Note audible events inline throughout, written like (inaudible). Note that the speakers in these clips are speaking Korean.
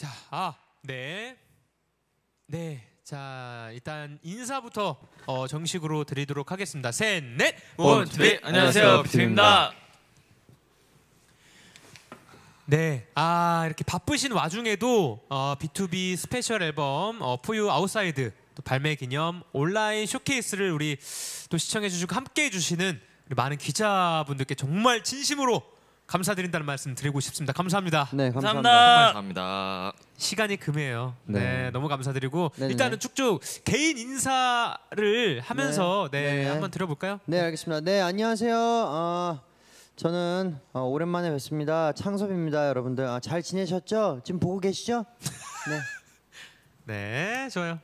자, 아, 네. 네. 자, 일단 인사부터 어, 정식으로 드리도록 하겠습니다. 셋, 넷. 원, 투, 리 네. 아, 안녕하세요. 네. 비트입니다. 네. 아, 이렇게 바쁘신 와중에도 어, B2B 스페셜 앨범 어, For You Outside 또 발매 기념 온라인 쇼케이스를 우리 또 시청해 주시고 함께 해 주시는 많은 기자분들께 정말 진심으로 감사드린다는 말씀 드리고 싶습니다. 감사합니다. 네, 감사합니다. 감사합니다. 시간이 금이에요. 네, 네 너무 감사드리고 네네. 네. 일단은 쭉쭉 개인 인사를 하면서 네, 네, 네 한번 들어볼까요? 네, 알겠습니다. 네, 안녕하세요. 어, 저는 아, 오랜만에 뵙습니다. 창섭입니다, 여러분들. 아, 잘 지내셨죠? 지금 보고 계시죠? 네. (laughs) 네, 좋아요.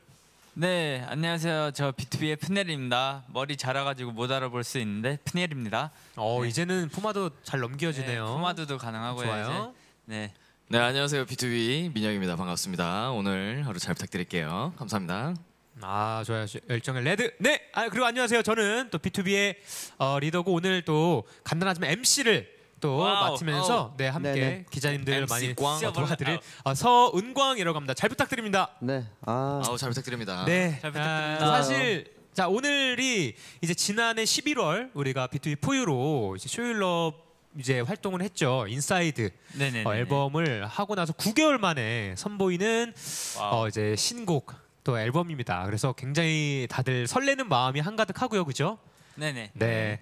네, 안녕하세요. 저 B2B의 푸넬입니다. 머리 자라가지고 못 알아볼 수 있는데 푸넬입니다. 어, 네. 이제는 포마도 잘 넘겨지네요. 네, 포마도도 가능하고요. 좋아요. 네. 네, 안녕하세요. B2B 민혁입니다. 반갑습니다. 오늘 하루 잘 부탁드릴게요. 감사합니다. 아, 좋아요. 열정의 레드. 네. 아, 그리고 안녕하세요. 저는 또 B2B의 어, 리더고 오늘 또 간단하지만 MC를 또 와우, 마치면서 와우. 어. 네 함께 네네. 기자님들 많이 꽝 도와드릴 아, 서은광이라고 합니다. 잘 부탁드립니다. 네. 아, 아우, 잘 부탁드립니다. 네. 잘 부탁드립니다. 아, 사실 자 오늘이 이제 지난해 11월 우리가 비투 b 포유로 이제 쇼일럽 이제 활동을 했죠. 인사이드 어, 앨범을 하고 나서 9개월 만에 선보이는 어, 이제 신곡 또 앨범입니다. 그래서 굉장히 다들 설레는 마음이 한가득하고요, 그죠? 네네. 네.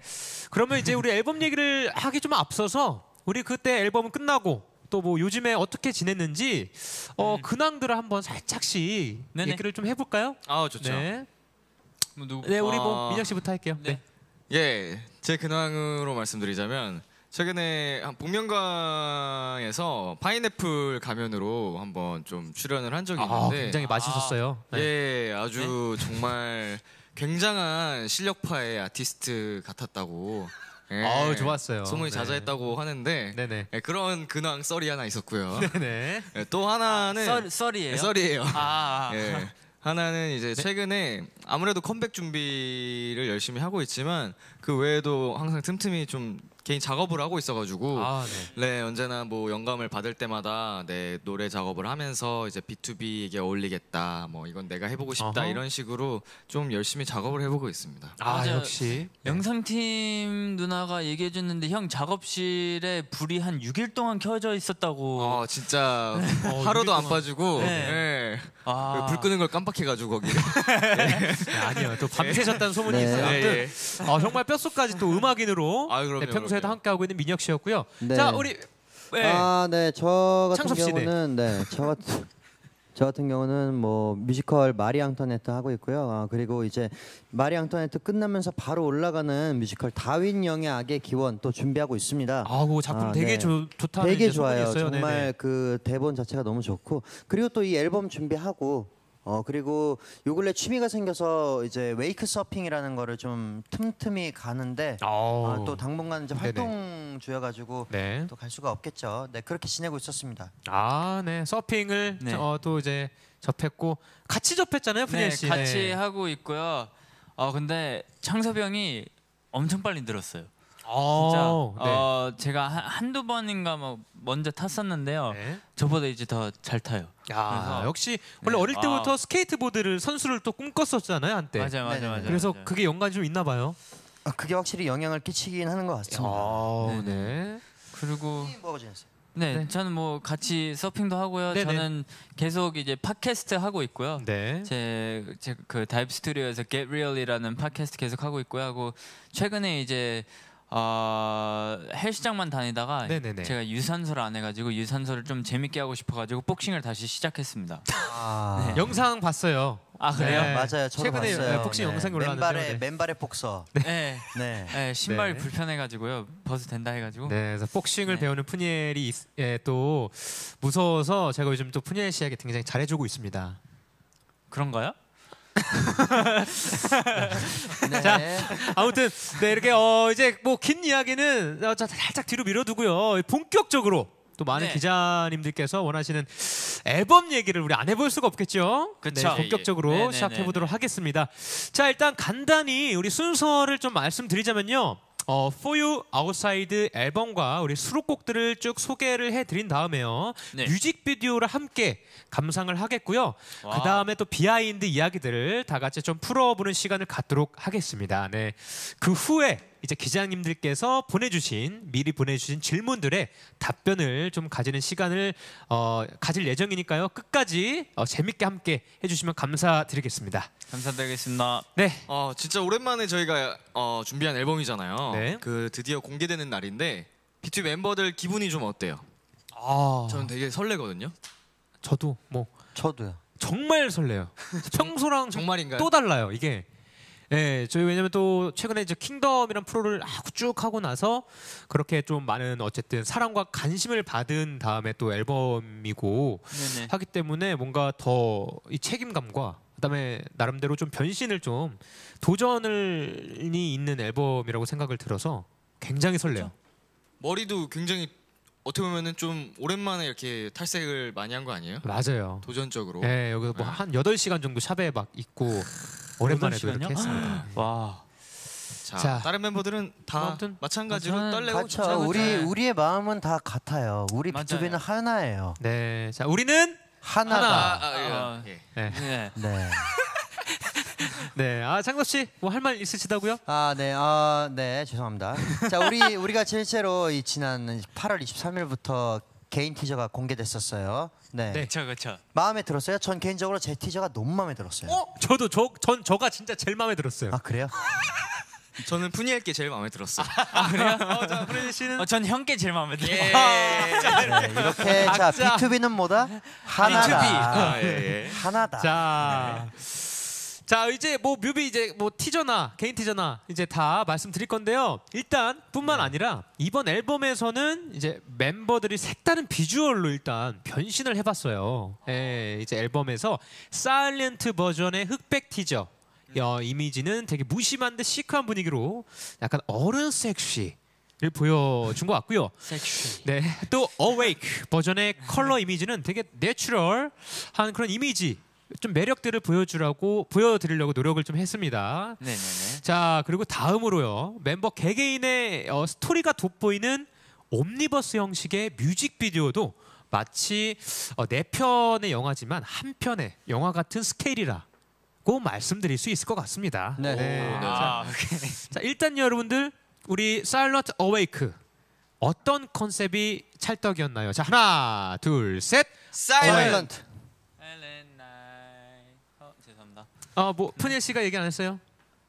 그러면 이제 우리 앨범 얘기를 하기 좀 앞서서 우리 그때 앨범 끝나고 또 뭐 요즘에 어떻게 지냈는지 어, 음. 근황들을 한번 살짝씩 네네. 얘기를 좀 해볼까요? 아 좋죠. 네. 뭐 누구- 네, 우리 뭐 아, 민혁 씨부터 할게요. 네. 네. 예, 제 근황으로 말씀드리자면 최근에 한 복면가에서 파인애플 가면으로 한번 좀 출연을 한 적이 아, 있는데 굉장히 맛있었어요. 아, 네. 예, 아주 네. 정말 굉장한 실력파의 아티스트 같았다고. (laughs) 예, 아우 좋았어요. 소문이 네. 자자했다고 하는데 네네. 예, 그런 근황 썰이 하나 있었고요. (laughs) 네네. 예, 또 하나는 아, 썰 썰이에요. 예, 썰이에요. 아, 아. 아. (laughs) 예, 하나는 이제 네. 최근에 아무래도 컴백 준비를 열심히 하고 있지만 그 외에도 항상 틈틈이 좀 개인 작업을 하고 있어가지고 아, 네. 네. 언제나 뭐 영감을 받을 때마다 네 노래 작업을 하면서 이제 B2B에게 어울리겠다 뭐 이건 내가 해보고 싶다 어허. 이런 식으로 좀 열심히 작업을 해보고 있습니다. 아, 아 역시 네. 네. 영상팀 누나가 얘기해 줬는데 형 작업실에 불이 한 6일 동안 켜져 있었다고. 아, 네. 어 진짜 어, 하루도 안 빠지고 네. 아. 그 불 끄는 걸 깜빡해가지고 거기. (laughs) 아니요 또 밤새셨다는 소문이 있어요. 아무튼 어, 정말 뼛속까지 또 음악인으로 아, 평소 콘서에도 네. 함께하고 있는 민혁 씨였고요. 네. 자 우리 네. 아, 네. 저 같은 네. 경우는 네. 저 같은 저 같은 경우는 뭐 뮤지컬 마리 앙토네트 하고 있고요. 아, 그리고 이제 마리 앙토네트 끝나면서 바로 올라가는 뮤지컬 다윈 영의 악의 기원 또 준비하고 있습니다. 아우 작품 아, 되게 네. 좋- 좋다는 되게 좋아요 정말 네네. 그 대본 자체가 너무 좋고 그리고 또 이 앨범 준비하고 어 그리고 요 근래 취미가 생겨서 이제 웨이크 서핑이라는 거를 좀 틈틈이 가는데 아, 또 당분간 이제 활동 주여가지고 네. 또갈 수가 없겠죠. 네 그렇게 지내고 있었습니다. 아, 네 서핑을 네. 어, 또 이제 접했고 같이 접했잖아요, 분니엘 네, 씨. 같이 네. 하고 있고요. 어 근데 창섭이 형이 엄청 빨리 늘었어요. 진짜 아, 어, 네. 어, 제가 한, 한두 번인가 막 뭐 먼저 탔었는데요. 네. 저보다 이제 더 잘 타요. 야, 그래서- 역시 네. 원래 네. 어릴 아. 때부터 와 스케이트보드를 선수를 또 꿈꿨었잖아요 한때. 맞아요, 맞아요, 맞아요. 그래서 맞아요. 그게 연관이 좀 있나 봐요. 아, 그게 확실히 영향을 끼치긴 하는 것 같습니다. 아, 네. 그리고 뭐하고 지어요 네, 네. 저는 뭐 같이 서핑도 하고요. 네네. 저는 계속 이제 팟캐스트 하고 있고요. 네. 제 제 그 다이브 스튜디오에서 Get Real이라는 팟캐스트 계속 하고 있고요. 하고 최근에 이제 어, 헬스장만 다니다가 네네네. 제가 유산소를 안 해가지고 유산소를 좀 재밌게 하고 싶어가지고 복싱을 다시 시작했습니다. 아, 네. 영상 봤어요. 아 그래요? 네. 맞아요. 저도 최근에 봤어요. 네, 복싱 네. 영상 올라왔는데 맨발에 네. 맨발에 복서. 네. 네. 네, 신발 네. 불편해가지고요. 벗어 된다 해가지고. 네, 그래서 복싱을 네. 배우는 푸니엘이 예, 또 무서워서 제가 요즘 또 푸니엘 씨에게 굉장히 잘해주고 있습니다. 그런가요? 네. 자, 아무튼 네 이렇게 어 이제 뭐 긴 이야기는 어, 살짝 뒤로 밀어두고요. 본격적으로 또 많은 네. 기자님들께서 원하시는 앨범 얘기를 우리 안 해볼 수가 없겠죠. 그렇죠. 네, 본격적으로 예, 예. 시작해 네, 보도록 하겠습니다. 자, 일단 간단히 우리 순서를 좀 말씀드리자면요. 어, For You Outside 앨범과 우리 수록곡들을 쭉 소개를 해드린 다음에요. 네. 뮤직비디오를 함께 감상을 하겠고요. 그 다음에 또 비하인드 이야기들을 다 같이 좀 풀어보는 시간을 갖도록 하겠습니다. 네. 그 후에 이제 기자님들께서 보내주신 미리 보내주신 질문들의 답변을 좀 가지는 시간을 어, 가질 예정이니까요. 끝까지 어, 재밌게 함께 해주시면 감사드리겠습니다. 감사드리겠습니다. 네. 어, 진짜 오랜만에 저희가 어, 준비한 앨범이잖아요. 네. 그 드디어 공개되는 날인데 비2 멤버들 기분이 좀 어때요? 아, 저는 되게 설레거든요. 저도 뭐 저도요. 정말 설레요. (laughs) 평소랑 정말인가요? 또 달라요. 이게 예, 저희 왜냐면 또 최근에 이제 킹덤이란 프로를 아고쭉 하고 나서 그렇게 좀 많은 어쨌든 사랑과 관심을 받은 다음에 또 앨범이고 네네. 하기 때문에 뭔가 더 이 책임감과 그다음에 나름대로 좀 변신을 좀 도전을이 있는 앨범이라고 생각을 들어서 굉장히 설레요. 머리도 굉장히 어떻게 보면은 좀 오랜만에 이렇게 탈색을 많이 한 거 아니에요? 맞아요. 도전적으로. 예, 여기서 뭐한 8시간 정도 샵에 막 있고 오랜만에 시간이요? 노했습니다 아. 네. 와. 자, 자, 다른 멤버들은 다 아무튼 마찬가지로 떨레고 그렇죠. 우리 네. 우리의 마음은 다 같아요. 우리 비투비는 하나예요. 네. 자, 우리는 하나다. 하나. 아, 아, 예. 아 예. 네. 네. 네. (laughs) 네, 아 창섭 씨뭐 할 말 있으시다고요? 아, 네, 아, 네, 죄송합니다. 자, 우리 우리가 실제로 이 지난 8월 23일부터 개인 티저가 공개됐었어요. 네. 그렇죠, 그렇죠. 마음에 들었어요? 전 개인적으로 제 티저가 너무 마음에 들었어요. 어? 저도 저, 전 저가 진짜 제일 마음에 들었어요. 아 그래요? (laughs) 저는 푸니엘께 제일 마음에 들었어아 아, 그래요? (laughs) 어, 자, 프레디 씨는 어, 전 형께 제일 마음에 들어 예. 아, 네, 이렇게 자자 B2B는 뭐다? 하나다. B2B. 아, 예, 예. 하나다. 자. 네. 자 이제 뭐 뮤비 이제 뭐 티저나 개인 티저나 이제 다 말씀드릴 건데요. 일단 뿐만 네. 아니라 이번 앨범에서는 이제 멤버들이 색다른 비주얼로 일단 변신을 해봤어요. 예, 이제 앨범에서 사일런트 버전의 흑백 티저. 어, 이미지는 되게 무심한 데 시크한 분위기로 약간 어른 섹시 를 보여준 것 같고요. 네, 또 Awake 버전의 컬러 이미지는 되게 내추럴한 그런 이미지 좀 매력들을 보여주라고 보여드리려고 노력을 좀 했습니다. 네네네. 자 그리고 다음으로요 멤버 개개인의 어, 스토리가 돋보이는 옴니버스 형식의 뮤직비디오도 마치 어, 네 편의 영화지만 한 편의 영화 같은 스케일이라고 말씀드릴 수 있을 것 같습니다. 네. 네. 아, 자, 일단 여러분들 우리 사일런트 어웨이크 어떤 컨셉이 찰떡이었나요? 자 하나 둘 셋. 사일런트 아뭐 어, 푸니엘 씨가 얘기 안 했어요?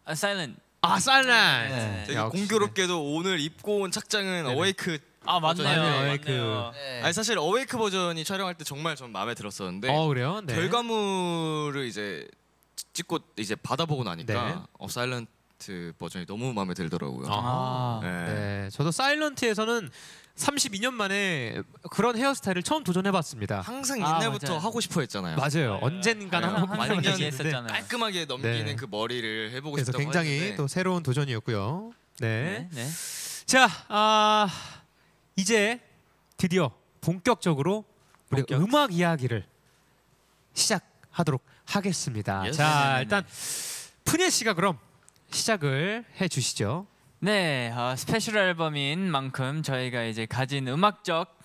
아 사일렌. 아 사일렌. 네. 되게 역 공교롭게도 오늘 입고 온 착장은 네네. 어웨이크. 아 맞네요. 맞네요. 어웨이크. 네. 아니 사실 어웨이크 버전이 촬영할 때 정말 전 마음에 들었었는데. 어 그래요? 네. 결과물을 이제 찍고 이제 받아보고 나니까 네. 어 사일렌 사일런트 버전이 너무 마음에 들더라고요. 아, 아 네. 네. 저도 사일런트에서는 32년 만에 그런 헤어스타일을 처음 도전해봤습니다. 항상 옛날부터 아 하고 싶어 했잖아요. 맞아요. 네. 언젠가는 네. 하고 완전 했었잖아요. 네. 깔끔하게 넘기는 네. 그 머리를 해보고 싶다고 굉장히 또 새로운 도전이었고요. 네. 네. 자, 아, 이제 드디어 본격적으로 우리 본격. 음악 이야기를 시작하도록 하겠습니다. 자, 일단 푸네 씨가 그럼 시작을 해주시죠. 네, 어, 스페셜 앨범인 만큼 저희가 이제 가진 음악적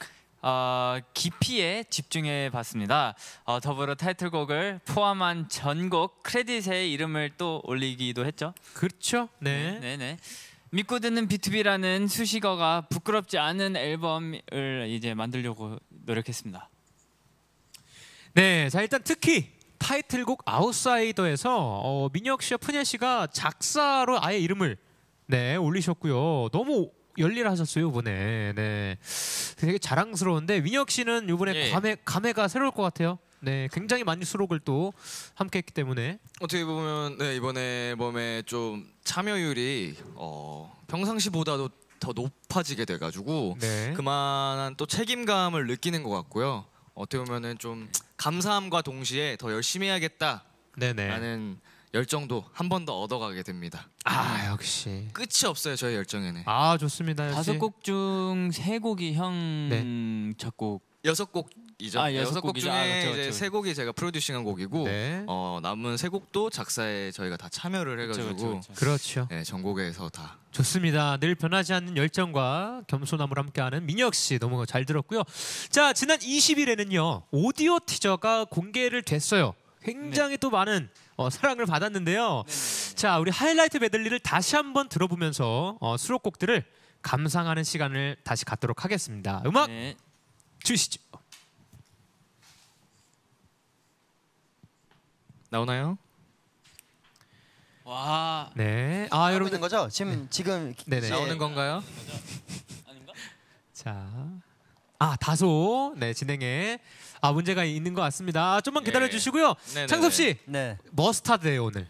어, 깊이에 집중해 봤습니다. 어, 더불어 타이틀곡을 포함한 전곡 크레딧에 이름을 또 올리기도 했죠. 그렇죠. 네. 네, 네. 네. 믿고 듣는 B2B라는 수식어가 부끄럽지 않은 앨범을 이제 만들려고 노력했습니다. 네, 자 일단 특히 타이틀곡 아웃사이더에서 어, 민혁 씨와 푸냐 씨가 작사로 아예 이름을 네 올리셨고요. 너무 열일하셨어요 이번에. 네, 되게 자랑스러운데 민혁 씨는 이번에 예. 감회 감회가 새로울 것 같아요. 네, 굉장히 많이 수록을 또 함께했기 때문에 어떻게 보면 네, 이번에 앨범에 좀 참여율이 어, 평상시보다도 더 높아지게 돼가지고 네. 그만한 또 책임감을 느끼는 것 같고요. 어떻게 보면은 좀 감사함과 동시에 더 열심히 해야겠다 네네. 라는 열정도 한 번 더 얻어가게 됩니다. 아 역시. 끝이 없어요 저희 열정에는. 아 좋습니다. 역시. 다섯 곡 중 세 곡이 형 네. 작곡 여섯 곡 곡이죠. 아, 네, 여섯, 곡 아, 중에 아, 그쵸, 그쵸. 이제 세 곡이 제가 프로듀싱한 곡이고 네. 어, 남은 세 곡도 작사에 저희가 다 참여를 해가지고 그쵸, 그렇죠 네, 전곡에서 다 좋습니다. 늘 변하지 않는 열정과 겸손함을 함께하는 민혁 씨 너무 잘 들었고요. 자 지난 20일에는요 오디오 티저가 공개를 됐어요. 굉장히 네. 또 많은 어, 사랑을 받았는데요. 네네네. 자 우리 하이라이트 메들리를 다시 한번 들어보면서 어, 수록곡들을 감상하는 시간을 다시 갖도록 하겠습니다. 음악 네. 주시죠. 나오나요? 와. 네. 아 여러분 거죠? 지금 네. 지금 네네. 나오는 건가요? 아닌가? 자. 아 다소 네 진행에 아 문제가 있는 것 같습니다. 아, 좀만 네. 기다려 주시고요. 네, 네. 창섭 씨. 네. 머스타드예 오늘.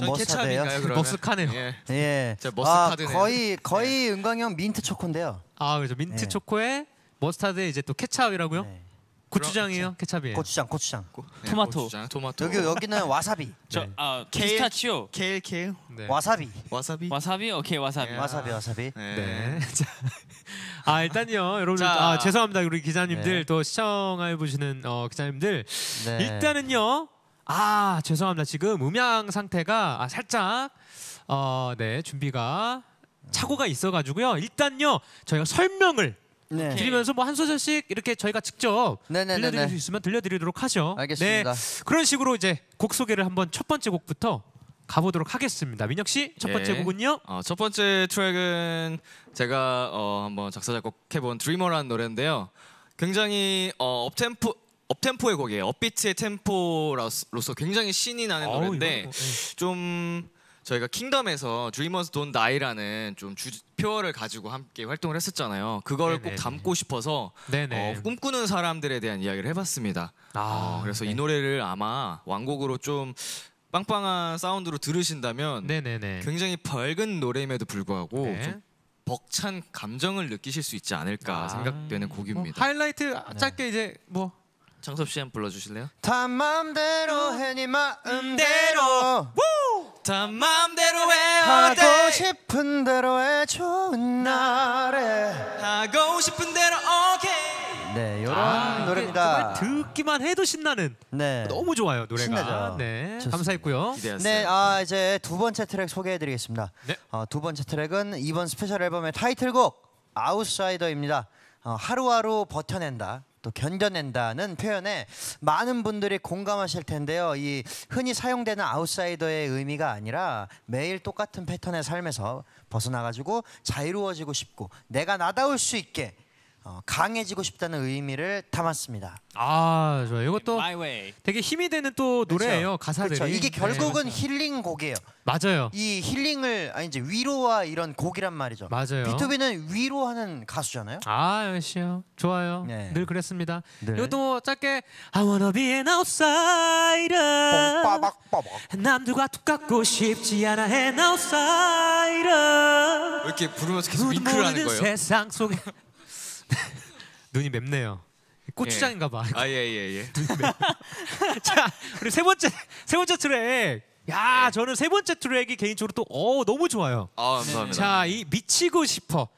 머스타드요 머스카네요. 예. 예. 머스타드 아, 거의 거의 은광형 민트 초코인데요. 아 그렇죠. 민트 네. 초코에 머스타드에 이제 또 케찹이라고요? 네. 고추장이에요? 그렇죠. 케찹이에요? 고추장, 고추장. 네, 토마토. 고추장, 토마토. 여기 여기는 와사비. (laughs) 네. 아케이피치오 케일 케일. 네. 와사비. 와사비. 와사비. 오케이 와사비. 야. 네. 와사비 와사비. 네. 네. (laughs) 자. 아 일단요 여러분 자. 아, 죄송합니다 우리 기자님들 네. 또 시청해 보시는 어, 기자님들 일단은요 아 죄송합니다 지금 음향 상태가 아, 살짝 어네 준비가 착오가 있어가지고요 일단요 저희가 설명을 네. 드리면서 뭐 한 소절씩 이렇게 저희가 직접 네네네네. 네, 네, 들려드릴 네. 수 있으면 들려드리도록 하죠. 알겠습니다. 네, 그런 식으로 이제 곡 소개를 한번 첫 번째 곡부터 가보도록 하겠습니다. 민혁 씨, 첫 번째 예. 곡은요? 어, 첫 번째 트랙은 제가 어, 한번 작사 작곡해본 드리머라는 노래인데요. 굉장히 어, 업템포 업템포의 곡이에요. 업비트의 템포로서 굉장히 신이 나는 노래인데 예. 좀 저희가 킹덤에서 드리머스 돈 나이라는 좀 주, 표어를 가지고 함께 활동을 했었잖아요. 그걸 네네. 꼭 담고 싶어서 어, 꿈꾸는 사람들에 대한 이야기를 해봤습니다. 아, 어, 그래서 네. 이 노래를 아마 완곡으로 좀 빵빵한 사운드로 들으신다면 네네네. 굉장히 밝은 노래임에도 불구하고 네. 좀 벅찬 감정을 느끼실 수 있지 않을까 아 생각되는 곡입니다. 뭐 하이라이트 짧게 네. 이제 뭐장섭씨 한번 불러주실래요? 다 마음대로 해니 마음대로 다 마음대로 해 하고 싶은 대로 해 좋은 날에 하고 싶은 대로 오케이 네 이런 아, 노래입니다 듣기만 해도 신나는 네 너무 좋아요 노래가 신나죠 네 좋습니다. 감사했고요 네아 이제 두 번째 트랙 소개해드리겠습니다 네. 어, 두 번째 트랙은 이번 스페셜 앨범의 타이틀곡 아웃사이더입니다 어, 하루하루 버텨낸다 또 견뎌낸다는 표현에 많은 분들이 공감하실 텐데요. 이 흔히 사용되는 아웃사이더의 의미가 아니라 매일 똑같은 패턴의 삶에서 벗어나가지고 자유로워지고 싶고 내가 나다울 수 있게 어, 강해지고 싶다는 의미를 담았습니다. 아, 좋아요. 이것도 되게 힘이 되는 또 그렇죠. 노래예요. 가사들이. 그쵸? 그렇죠. 이게 네, 결국은 네, 힐링 곡이에요. 맞아요. 이 힐링을 아 이제 위로와 이런 곡이란 말이죠. 맞아요. 비투비는 위로하는 가수잖아요. 아, 역시요. 좋아요. 네. 늘 그랬습니다. 늘. 네. 이것도 뭐 짧게 I wanna be an outsider. 빠박 빠박. 남들과 똑같고 싶지 않아 an outsider. 왜 이렇게 부르면서 계속 윙크를 하는 거예요? 세상 속에 (laughs) 눈이 맵네요. 고추장인가 봐. 예. 아, 예, 예, 예. (laughs) 자, 우리 세 번째 세 번째 트랙. 야, 네. 저는 세 번째 트랙이 개인적으로 또 어, 너무 좋아요. 아, 감사합니다. 자, 이 미치고 싶어.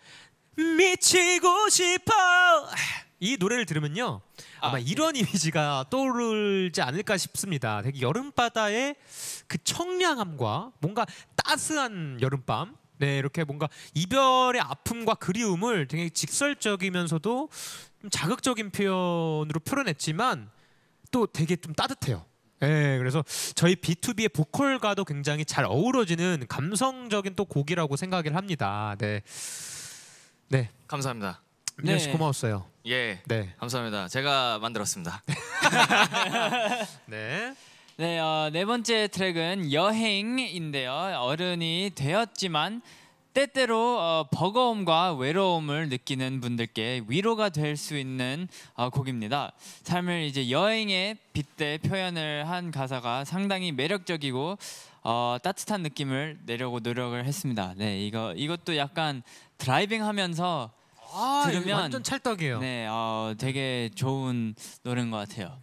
미치고 싶어. 이 노래를 들으면요. 아, 아마 아, 이런 네. 이미지가 떠오르지 않을까 싶습니다. 되게 여름바다의 그 청량함과 뭔가 따스한 여름밤 네, 이렇게 뭔가 이별의 아픔과 그리움을 되게 직설적이면서도 좀 자극적인 표현으로 표현했지만 또 되게 좀 따뜻해요. 예, 네, 그래서 저희 B2B의 보컬과도 굉장히 잘 어우러지는 감성적인 또 곡이라고 생각을 합니다. 네. 네. 감사합니다. 민현 씨 네. 고마웠어요. 예. 네. 감사합니다. 제가 만들었습니다. (laughs) 네. 네, 어, 네 번째 트랙은 여행인데요. 어른이 되었지만 때때로 어, 버거움과 외로움을 느끼는 분들께 위로가 될 수 있는 어, 곡입니다. 삶을 이제 여행에 빗대 표현을 한 가사가 상당히 매력적이고 어, 따뜻한 느낌을 내려고 노력을 했습니다. 네, 이거 이것도 약간 드라이빙하면서 아, 들으면 완전 찰떡이에요. 네, 어, 되게 좋은 노래인 것 같아요.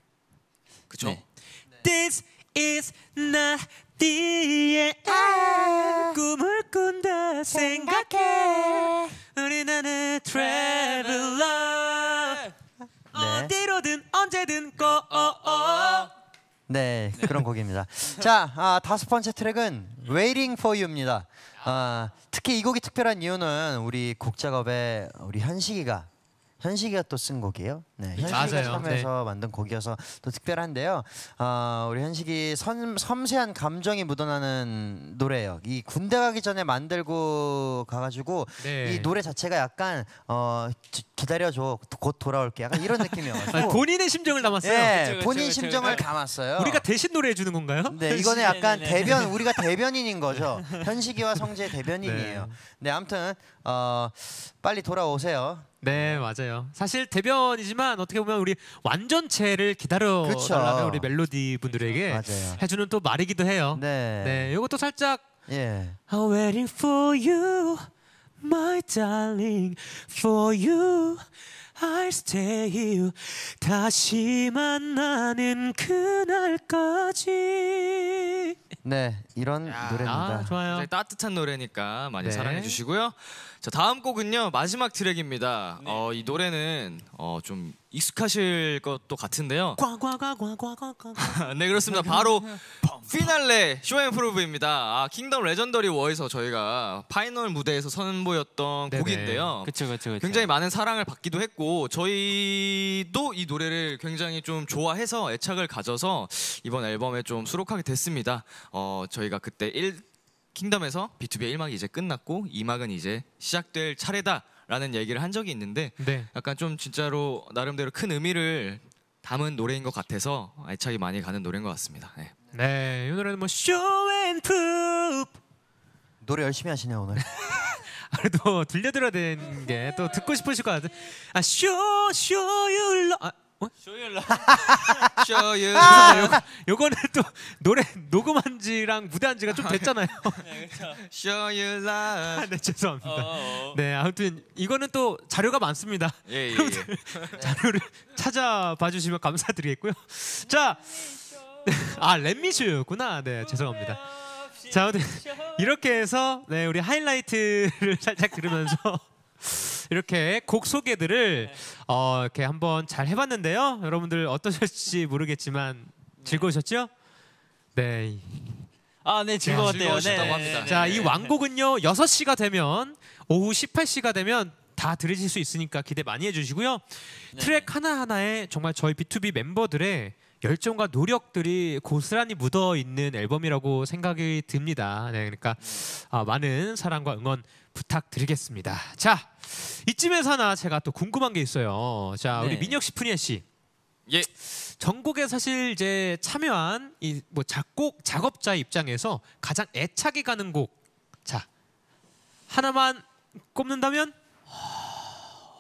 그렇죠. This is nothing. e a h 아, 꿈을 꾼다 생각해. 우리 나는 traveler. 네. 어디로든 언제든 go. 어, 어. 네, 그런 곡입니다. 자, 아, 다섯 번째 트랙은 Waiting for You입니다. 아, 특히 이 곡이 특별한 이유는 우리 곡 작업에 우리 현식이가 현식이가 또 쓴 곡이에요. 네, 현식이 섬에서 네. 만든 곡이어서 또 특별한데요. 어, 우리 현식이 섬, 섬세한 감정이 묻어나는 노래예요. 이 군대 가기 전에 만들고 가가지고 네. 이 노래 자체가 약간 어, 기다려줘 곧 돌아올게 약간 이런 느낌이어서 본인의 심정을 담았어요. 예, 그쵸, 그쵸, 본인 그쵸, 심정을 담았어요. 우리가 대신 노래해 주는 건가요? 네, 이거는 네, 약간 네네네. 네. 대변 (laughs) 우리가 대변인인 거죠. 현식이와 성재 대변인이에요. 네, 네 아무튼 어, 빨리 돌아오세요. 네 맞아요. 사실 대변이지만 어떻게 보면 우리 완전체를 기다려달라는 우리 멜로디 분들에게 해주는 또 말이기도 해요. 네, 네 이것도 살짝 예. I'm waiting for you. my darling for you I'll stay you 다시 만나는 그날까지 네 이런 노래입니다. 아, 좋아요. 따뜻한 노래니까 많이 네. 사랑해 주시고요. 자 다음 곡은요 마지막 트랙입니다. 네. 어, 이 노래는 어, 좀 익숙하실 것도 같은데요. (laughs) 네 그렇습니다. 바로 피날레 쇼앤프로브입니다. 아, 킹덤 레전더리 워에서 저희가 파이널 무대에서 선보였던 네네. 곡인데요. 그쵸, 그쵸, 그쵸. 굉장히 많은 사랑을 받기도 했고 저희도 이 노래를 굉장히 좀 좋아해서 애착을 가져서 이번 앨범에 좀 수록하게 됐습니다. 어, 저희가 그때 킹덤에서 B2B 1막이 이제 끝났고 2막은 이제 시작될 차례다라는 얘기를 한 적이 있는데 네. 약간 좀 진짜로 나름대로 큰 의미를 담은 노래인 것 같아서 애착이 많이 가는 노래인 것 같습니다. 네. 네, 이 노래는 뭐 show and p r o v 노래 열심히 하시네요 오늘. (laughs) 아, 그래도 들려드려야 되는 게 또 듣고 싶으실 것 같아. 아 show show you love. 아, 쇼 Show y o u 요거는 또 노래 녹음한 지랑 무대한 지가 좀 됐잖아요. 쇼 (laughs) 네, 그렇죠. 아, 네, 죄송합니다. 어, 어. 네, 아무튼 이거는 또 자료가 많습니다. 예, 예, 예. (laughs) 자료를 찾아봐 주시면 감사드리겠고요. 자, (laughs) 아, 렛미슈였구나. 네, 죄송합니다. 자, 아무튼 이렇게 해서 네, 우리 하이라이트를 살짝 들으면서 이렇게 곡 소개들을 네. 어, 이렇게 한번 잘 해봤는데요. 여러분들 어떠셨지 모르겠지만 네. 즐거우셨죠? 네. 아, 네, 즐거웠대요. 네. 자, 네. 이 왕곡은요, 6시가 되면, 오후 18시가 되면 다 들으실 수 있으니까 기대 많이 해주시고요. 네. 트랙 하나하나에 정말 저희 B2B 멤버들의 열정과 노력들이 고스란히 묻어 있는 앨범이라고 생각이 듭니다. 네, 그러니까 아, 많은 사랑과 응원 부탁드리겠습니다. 자, 이쯤에서 하나 제가 또 궁금한 게 있어요. 자, 우리 네. 민혁 씨, 푸니엘 씨. 예. 전곡에 사실 이제 참여한 이 뭐 작곡 작업자 입장에서 가장 애착이 가는 곡. 자, 하나만 꼽는다면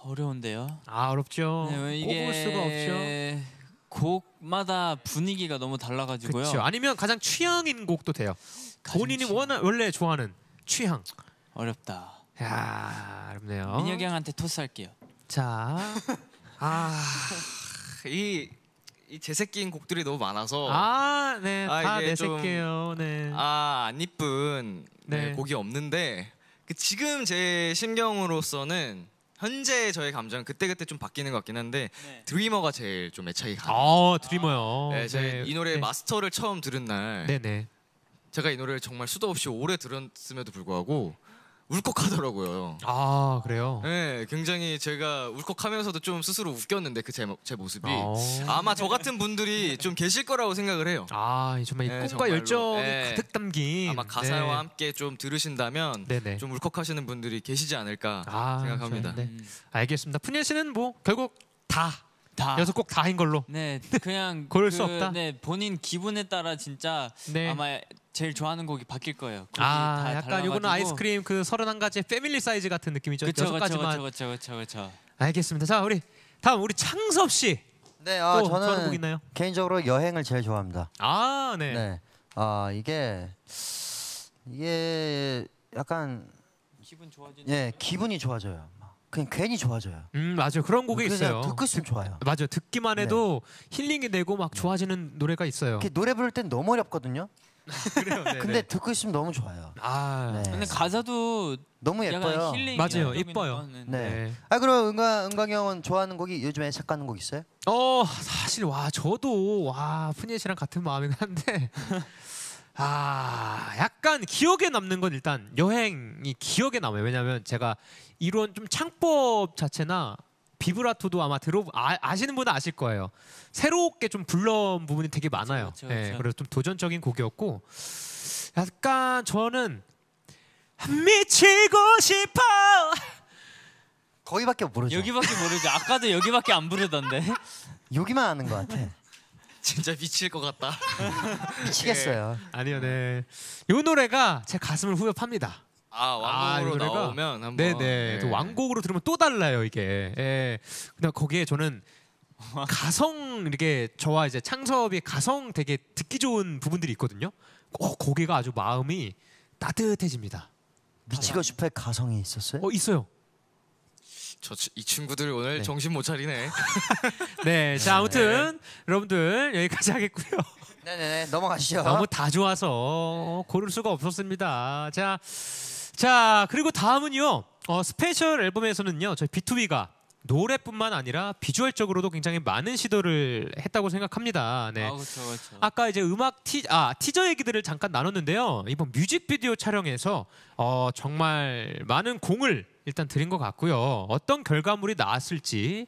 어려운데요. 아, 어렵죠. 네, 이게 꼽을 수가 없죠. 곡마다 분위기가 너무 달라가지고요. 그쵸. 아니면 가장 취향인 곡도 돼요. 본인이 취향. 원하, 원래 좋아하는 취향. 어렵다. 야, 어렵네요. 민혁이 형한테 토스할게요. 자, (laughs) 아, 이, 이 재새끼인 곡들이 너무 많아서 아, 네, 아, 다 내새끼예요. 네. 아, 안 이쁜 네. 네, 곡이 없는데 그 지금 제 심경으로서는 현재 저의 감정은 그때그때 좀 바뀌는 것 같긴 한데 네. 드리머가 제일 좀 애착이 가. 아, 드리머요. 네, 제가 네. 이 노래 의 네. 마스터를 처음 들은 날, 네, 네. 제가 이 노래를 정말 수도 없이 오래 들었음에도 불구하고 울컥하더라고요. 아 그래요? 네, 굉장히 제가 울컥하면서도 좀 스스로 웃겼는데 그 제 제 모습이 아. 아마 저 같은 분들이 좀 계실 거라고 생각을 해요. 아 정말 네, 꿈과 정말로. 열정이 네. 가득 담긴 아마 가사와 네. 함께 좀 들으신다면 네네. 좀 울컥하시는 분들이 계시지 않을까 아, 생각합니다. 네. 음. 알겠습니다. 푸니엘 씨는 뭐 결국 다 다. 여섯 곡 다인 걸로. 네, 그냥 (laughs) 고를 그, 수 없다. 네, 본인 기분에 따라 진짜 네. 아마 제일 좋아하는 곡이 바뀔 거예요. 곡이 아, 다 약간 요거는 아이스크림 그3 1가지 패밀리 사이즈 같은 느낌이죠. 그쵸, 여섯 가지그렇그렇그렇 알겠습니다. 자, 우리 다음 우리 창섭 씨. 네, 아, 또 저는 좋아하는 곡 있나요? 개인적으로 여행을 제일 좋아합니다. 아, 네. 네. 아, 이게 이게 약간 기분 좋아지는. 예, 기분이 좋아져요. 막 그냥 괜히 좋아져요. 음, 맞아요. 그런 곡이 있어요. 듣고 있으면 좋아요. 맞아요. 듣기만 네. 해도 힐링이 되고 막 좋아지는 노래가 있어요. 노래 부를 땐 너무 어렵거든요. (laughs) 그래요. 네 근데 네. 듣고 있으면 너무 좋아요. 아 네. 근데 가사도 너무 예뻐요. 맞아요, 이뻐요. 네. 네. 아 그럼 은광 은광 형은 좋아하는 곡이 요즘에 착가는 곡 있어요? 어 사실 와 저도 와 푸니엘 씨랑 같은 마음이긴 한데 (laughs) 아 약간 기억에 남는 건 일단 여행이 기억에 남아요. 왜냐하면 제가 이런 좀 창법 자체나 비브라토도 아마 들어 아, 아시는 분은 아실 거예요. 새롭게 좀 불러온 부분이 되게 많아요. 그 네, 그래서 좀 도전적인 곡이었고 약간 저는 미치고 싶어 거기밖에 모르죠. 여기밖에 모르죠. 아까도 여기밖에 안 부르던데. (laughs) 여기만 아는 것 같아. 진짜 미칠 것 같다. (laughs) 미치겠어요. 네. 아니요, 네. 이 노래가 제 가슴을 후벼팝니다. 아 왕곡으로 아, 나오면 한번 네네 또 네. 왕곡으로 들으면 또 달라요 이게 예 근데 거기에 저는 (laughs) 가성 이렇게 저와 이제 창섭이 가성 되게 듣기 좋은 부분들이 있거든요 어 거기가 아주 마음이 따뜻해집니다 미치고 싶어의 가성이 있었어요? 어 있어요 저 이 친구들 오늘 네. 정신 못 차리네. (laughs) (laughs) 네, 자 네. 아무튼 여러분들 여기까지 하겠고요. 네네네 넘어가시죠. 너무 다 좋아서 고를 수가 없었습니다. 자. 자, 그리고 다음은요. 어, 스페셜 앨범에서는요. 저희 비투비가 노래뿐만 아니라 비주얼적으로도 굉장히 많은 시도를 했다고 생각합니다. 네. 아, 그쵸, 그렇죠, 그쵸. 그렇죠. 아까 이제 음악 티, 아, 티저 얘기들을 잠깐 나눴는데요. 이번 뮤직비디오 촬영에서 어, 정말 많은 공을 일단 드린 것 같고요. 어떤 결과물이 나왔을지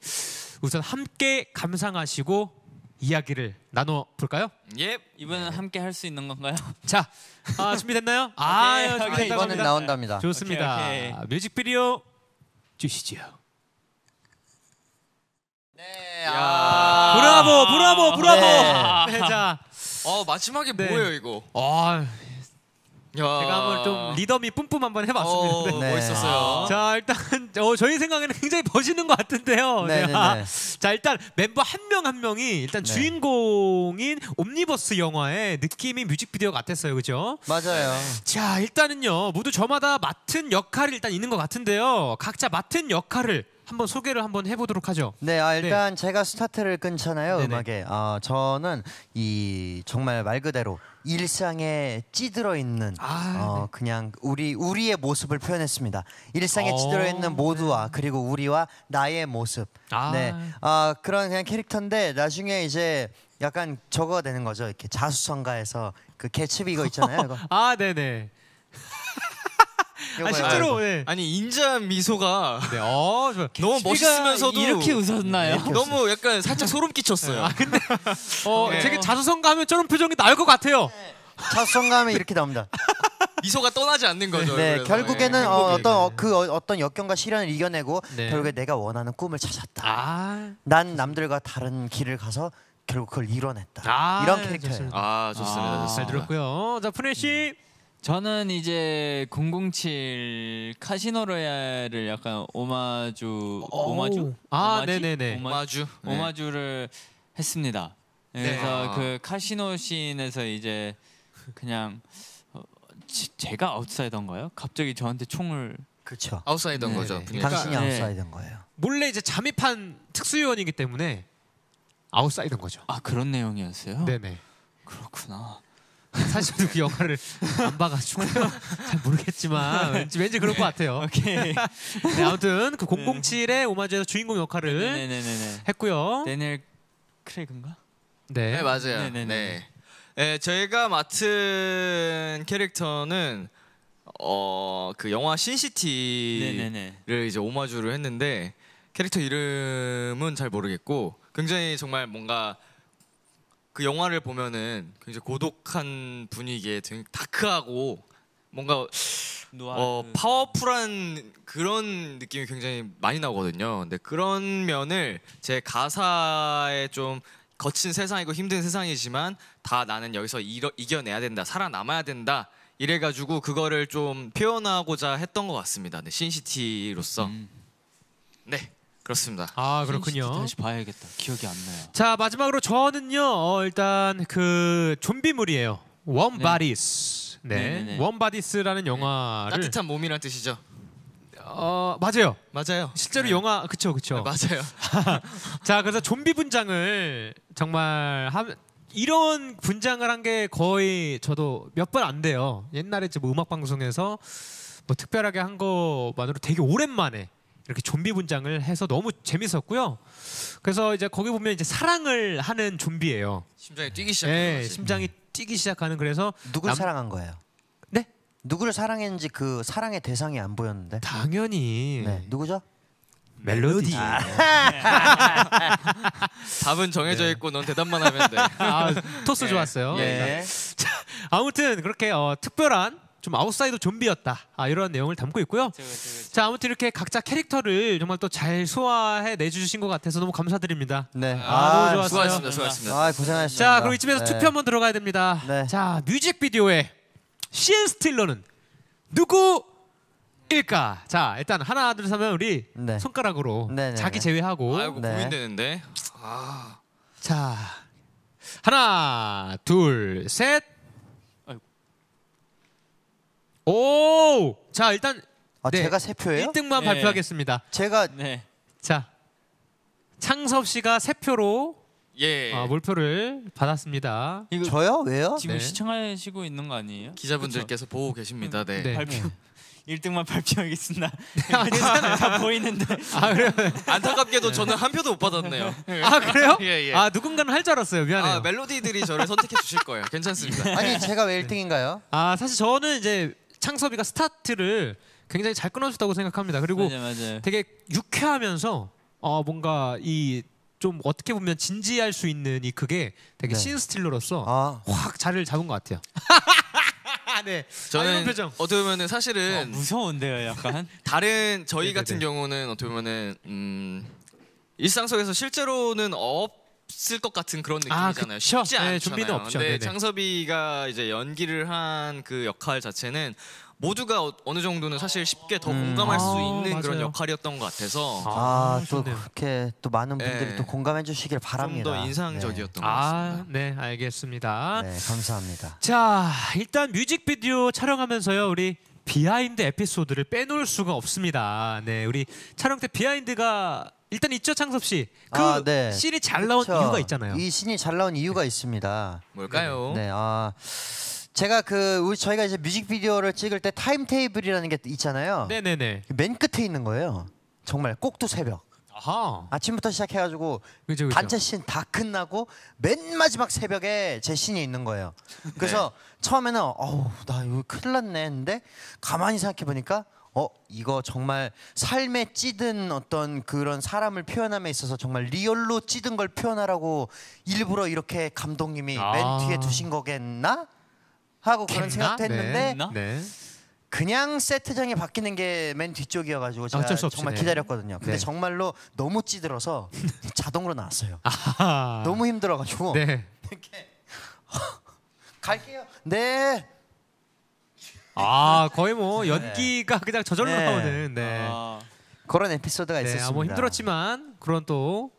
우선 함께 감상하시고 이야기를 나눠 볼까요? 예, 이번엔 네. 함께 할 수 있는 건가요? 자, (laughs) 아, 준비됐나요? 아, 아, 준비됐다고 이번엔 합니다. 나온답니다. 네. 좋습니다. 오케이, 오케이. 뮤직비디오 주시지 네, 아 브라보, 브라보, 브라보. 네. 네, 자, 어 마지막에 네. 뭐예요 이거? 아, 제가 한번 좀 리더미 뿜뿜 한번 해봤습니다. 어, 네. 멋있었어요. 아. 자 일단 어, 저희 생각에는 굉장히 멋있는 것 같은데요. 네, 네, 자 네. 일단 멤버 한 명한 한 명이 일단 네. 주인공인 옴니버스 영화의 느낌이 뮤직비디오 같았어요, 그죠 맞아요. 자 일단은요 모두 저마다 맡은 역할이 일단 있는 것 같은데요. 각자 맡은 역할을 한번 소개를 한번 해보도록 하죠. 네, 아, 네. 일단 제가 스타트를 끊잖아요 네네. 음악에. 아, 저는 이 정말 말 그대로 일상에 찌들어 있는 아, 어, 네. 그냥 우리 우리의 모습을 표현했습니다. 일상에 어, 찌들어 있는 모두와 네. 그리고 우리와 나의 모습. 아. 네, 아, 그런 그냥 캐릭터인데 나중에 이제 약간 저거 되는 거죠. 이렇게 자수성가에서 그 개츠비 이거 있잖아요. (laughs) 이거. 아, 네네. 아 실제로 아, 예. 아니 인자 미소가 네, 어, 좋 (laughs) 너무 멋있으면서도 이렇게 웃었나요? 네, 너무 약간 살짝 소름 끼쳤어요. 네, 아, 근데 어, 네. 되게 자수성가하면 저런 표정이 나올 것 같아요. 네. 자수성가하면 이렇게 나옵니다. (laughs) 미소가 떠나지 않는 거죠. 네, 그 결국에는 예, 어, 떤 어, 그 어, 떤 역경과 시련을 이겨내고 네. 결국에 내가 원하는 꿈을 찾았다. 아난 남들과 다른 길을 가서 결국 그걸 이뤄냈다. 아 이런 캐릭터예요. 좋습니다. 아 좋습니다. 아, 잘 들었고요. 자 푸네 씨. 음. 저는 이제 007 카시노 로얄을 약간 오마주 어, 오. 마주 아, 오마지? 네네네. 오마주 네. 오마주를 했습니다. 네. 그래서 네. 그 카시노 씬에서 이제 그냥 어, 지- 제가 아웃사이더인가요? 갑자기 저한테 총을 그렇죠. 아웃사이더인 네네. 거죠. 그러니까 분위기가. 당신이 네. 아웃사이더인 거예요. 몰래 이제 잠입한 특수요원이기 때문에 아웃사이더인 거죠. 아 그런 내용이었어요? 네네. 그렇구나. 사실 저도 그 영화를 안 봐가지고 (laughs) 잘 모르겠지만 왠지, 왠지 그럴 것 같아요. (laughs) 오케이. 네, 아무튼 그 007의 오마주에서 주인공 역할을 네네네네. 했고요. 데넬 크레이그인가? 네. 네 맞아요. 네네네. 네. 네, 저희가 맡은 캐릭터는 어그 영화 신시티를 이제 오마주를 했는데 캐릭터 이름은 잘 모르겠고 굉장히 정말 뭔가 그 영화를 보면은 굉장히 고독한 분위기에 되게 다크하고 뭔가 어, 파워풀한 그런 느낌이 굉장히 많이 나오거든요. 근데 그런 면을 제 가사에 좀 거친 세상이고 힘든 세상이지만 다 나는 여기서 이러, 이겨내야 된다, 살아남아야 된다 이래가지고 그거를 좀 표현하고자 했던 것 같습니다. 네, 신시티로서 음. 네. 그렇습니다. 아 그렇군요. 아, 다시 봐야겠다. 기억이 안 나요. 자 마지막으로 저는요 어, 일단 그 좀비물이에요. 원바디스. 네. 원바디스라는 네. 네, 네, 영화를 따뜻한 몸이란 뜻이죠. 어 맞아요. 맞아요. 실제로 네. 영화 그쵸 그쵸. 네, 맞아요. (laughs) 자 그래서 좀비 분장을 정말 하, 이런 분장을 한 게 거의 저도 몇 번 안 돼요. 옛날에 뭐 음악 방송에서 뭐 특별하게 한 거만으로 되게 오랜만에 이렇게 좀비 분장을 해서 너무 재밌었고요. 그래서 이제 거기 보면 이제 사랑을 하는 좀비예요. 심장이 뛰기 시작. 네, 심장이 음. 뛰기 시작하는 그래서 누굴 남... 사랑한 거예요? 네? 누구를 사랑했는지 그 사랑의 대상이 안 보였는데. 당연히. 네, 누구죠? 멜로디. 아. (laughs) 답은 정해져 네. 있고 넌 대답만 하면 돼. 아, 토스 네. 좋았어요. 예. 아무튼 그렇게 어, 특별한 좀 아웃사이더 좀비였다 아, 이런 내용을 담고 있고요 그쵸, 그쵸, 그쵸. 자 아무튼 이렇게 각자 캐릭터를 정말 또 잘 소화해 내주신 것 같아서 너무 감사드립니다 네. 아, 아, 너무 좋았어요 수고하셨습니다. 수고하셨습니다. 아, 고생하셨습니다. 자 그리고 이쯤에서 네. 투표 한번 들어가야 됩니다 네. 자 뮤직비디오에 시엔 스틸러는 누구일까 자 일단 하나 둘셋 하면 우리 네. 손가락으로 네, 네, 자기 네. 제외하고 아이고 네. 고민되는데. 아. 자 하나 둘셋 오! 자, 일단 아, 네. 제가 세 표예요? 1등만 네. 발표하겠습니다. 제가 네. 자. 창섭 씨가 세 표로 예. 아, 몰표를 받았습니다. 이거 저요? 왜요? 지금 네. 시청하시고 있는 거 아니에요? 기자분들께서 보고 계십니다. 네. 네. 발표. 1등만 발표하겠습니다. (laughs) 다 보이는데. 아, 그래요? (laughs) 안타깝게도 저는 한 표도 못 받았네요. 아, 그래요? 예, 예. 아, 누군가는 할 줄 알았어요. 미안해요. 아, 멜로디들이 저를 선택해 주실 거예요. 괜찮습니다. 아니, 네. 제가 왜 1등인가요? 아, 사실 저는 이제 창섭이가 스타트를 굉장히 잘 끊어줬다고 생각합니다. 그리고 맞아요, 맞아요. 되게 유쾌하면서 어, 뭔가 이 좀 어떻게 보면 진지할 수 있는 이 그게 되게 네. 신스틸러로서 아. 확 자리를 잡은 것 같아요. (laughs) 네. 저는 표정. 어떻게 보면 사실은 어, 무서운데요, 약간. (laughs) 다른 저희 네네네. 네, 같은 네. 경우는 어떻게 보면은 음, 일상 속에서 실제로는 없 없을 것 같은 그런 아, 느낌이잖아요. 아, 쉽지 네, 않잖아요. 네, 준비는 없죠. 근데 네네. 창섭이가 이제 연기를 한 그 역할 자체는 모두가 어, 느 정도는 사실 쉽게 더 음. 공감할 수 아, 있는 맞아요. 역할이었던 것 같아서 아, 아 또좋 그렇게 또 많은 네. 분들이 네. 또 공감해 주시길 바랍니다. 더 네. 인상적이었던 것 같습니다. 네, 알겠습니다. 네, 감사합니다. 자, 일단 뮤직비디오 촬영하면서요, 우리 비하인드 에피소드를 빼놓을 수가 없습니다. 네, 우리 촬영 때 비하인드가 일단 있죠 창섭 씨. 아, 그 아, 네. 신이 잘 나온 그쵸. 이유가 있잖아요. 이 신이 잘 나온 이유가 네. 있습니다. 뭘까요? 네, 아 제가 그 저희가 이제 뮤직비디오를 찍을 때 타임 테이블이라는 게 있잖아요. 네네네. 맨 끝에 있는 거예요. 정말 꼭두 새벽. 아하. 아침부터 시작해가지고 그죠, 그죠. 단체 씬다 끝나고 맨 마지막 새벽에 제 신이 있는 거예요. 그래서 네. 처음에는 어우 나 이거 큰일 났네 했는데 가만히 생각해 보니까 어 이거 정말 삶에 찌든 어떤 그런 사람을 표현함에 있어서 정말 리얼로 찌든 걸 표현하라고 일부러 이렇게 감독님이 아. 맨 뒤에 두신 거겠나 하고 그런 생각도 했는데 네. 그냥 세트장이 바뀌는 게 맨 뒤쪽이어가지고 제가 없이, 정말 네. 기다렸거든요. 근데 네. 정말로 너무 찌들어서 (laughs) 자동으로 나왔어요. 아 너무 힘들어가지고 네. (laughs) 이렇게 (laughs) 갈게요. 네. 아 거의 뭐 네. 연기가 그냥 저절로 네. 나오는 네. 아, 그런 에피소드가 네, 아, 뭐 있었습니다. 뭐 힘들었지만 그런 또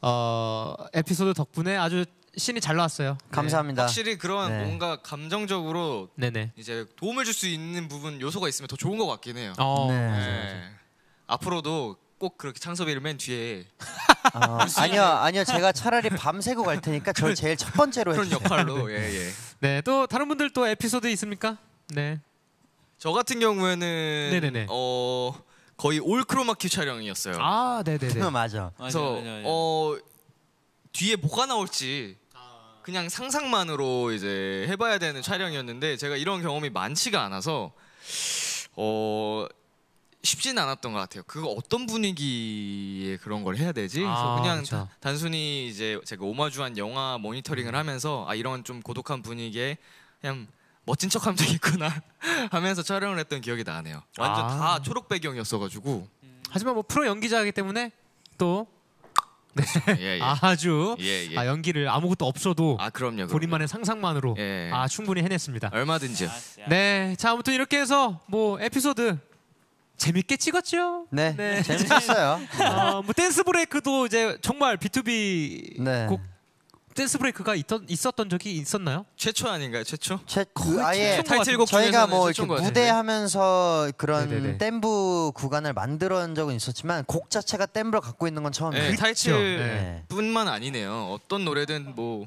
어, 에피소드 덕분에 아주 신이 잘 나왔어요. 네. 감사합니다. 확실히 그런 네. 뭔가 감정적으로 네네. 이제 도움을 줄 수 있는 부분 요소가 있으면 더 좋은 것 같긴 해요. 어. 네. 네. 앞으로도 꼭 그렇게 창섭이를 맨 뒤에 어, 아니요 아니요 제가 차라리 밤새고 갈 테니까 저 제일 첫 번째로 그런 역할로 (laughs) 예예. 네또 다른 분들 또 에피소드 있습니까? 네. 저 같은 경우에는 네네네. 어 거의 올 크로마키 촬영이었어요. 아, 네네네. (laughs) 맞아. 그래서 맞아, 맞아, 맞아. 어 뒤에 뭐가 나올지 그냥 상상만으로 이제 해봐야 되는 촬영이었는데 제가 이런 경험이 많지가 않아서 어 쉽진 않았던 것 같아요. 그거 어떤 분위기에 그런 걸 해야 되지? 그래서 아, 그냥 그 단순히 이제 제가 오마주한 영화 모니터링을 음. 하면서 아 이런 좀 고독한 분위기에 그냥 멋진 척하면 되겠구나 (laughs) 하면서 촬영을 했던 기억이 나네요. 완전 아. 다 초록 배경이었어가지고. 하지만 뭐 프로 연기자이기 때문에 또 (laughs) 네. 예, 예. (laughs) 아주 예, 예, 아, 연기를 아무것도 없어도 아, 그럼요, 그럼요. 본인만의 상상만으로 예. 아 충분히 해냈습니다. 얼마든지 네, 자 아무튼 이렇게 해서 뭐 에피소드 재밌게 찍었죠? 네, 네. 재밌었어요. 어, 뭐 댄스 브레이크도 이제 정말 B2B 네. 곡 댄스 브레이크가 있던, 있었던 적이 있었나요? 최초 아닌가요? 최초? 최, 그 아예 최초 그 뭐 저희가 뭐 이렇게 무대하면서 그런 네네네. 네, 네. 댄부 구간을 만들어낸 적은 있었지만 곡 자체가 댄부를 갖고 있는 건 처음이에요. 네, 그렇죠. 타이틀뿐만 아니네요. 어떤 노래든 뭐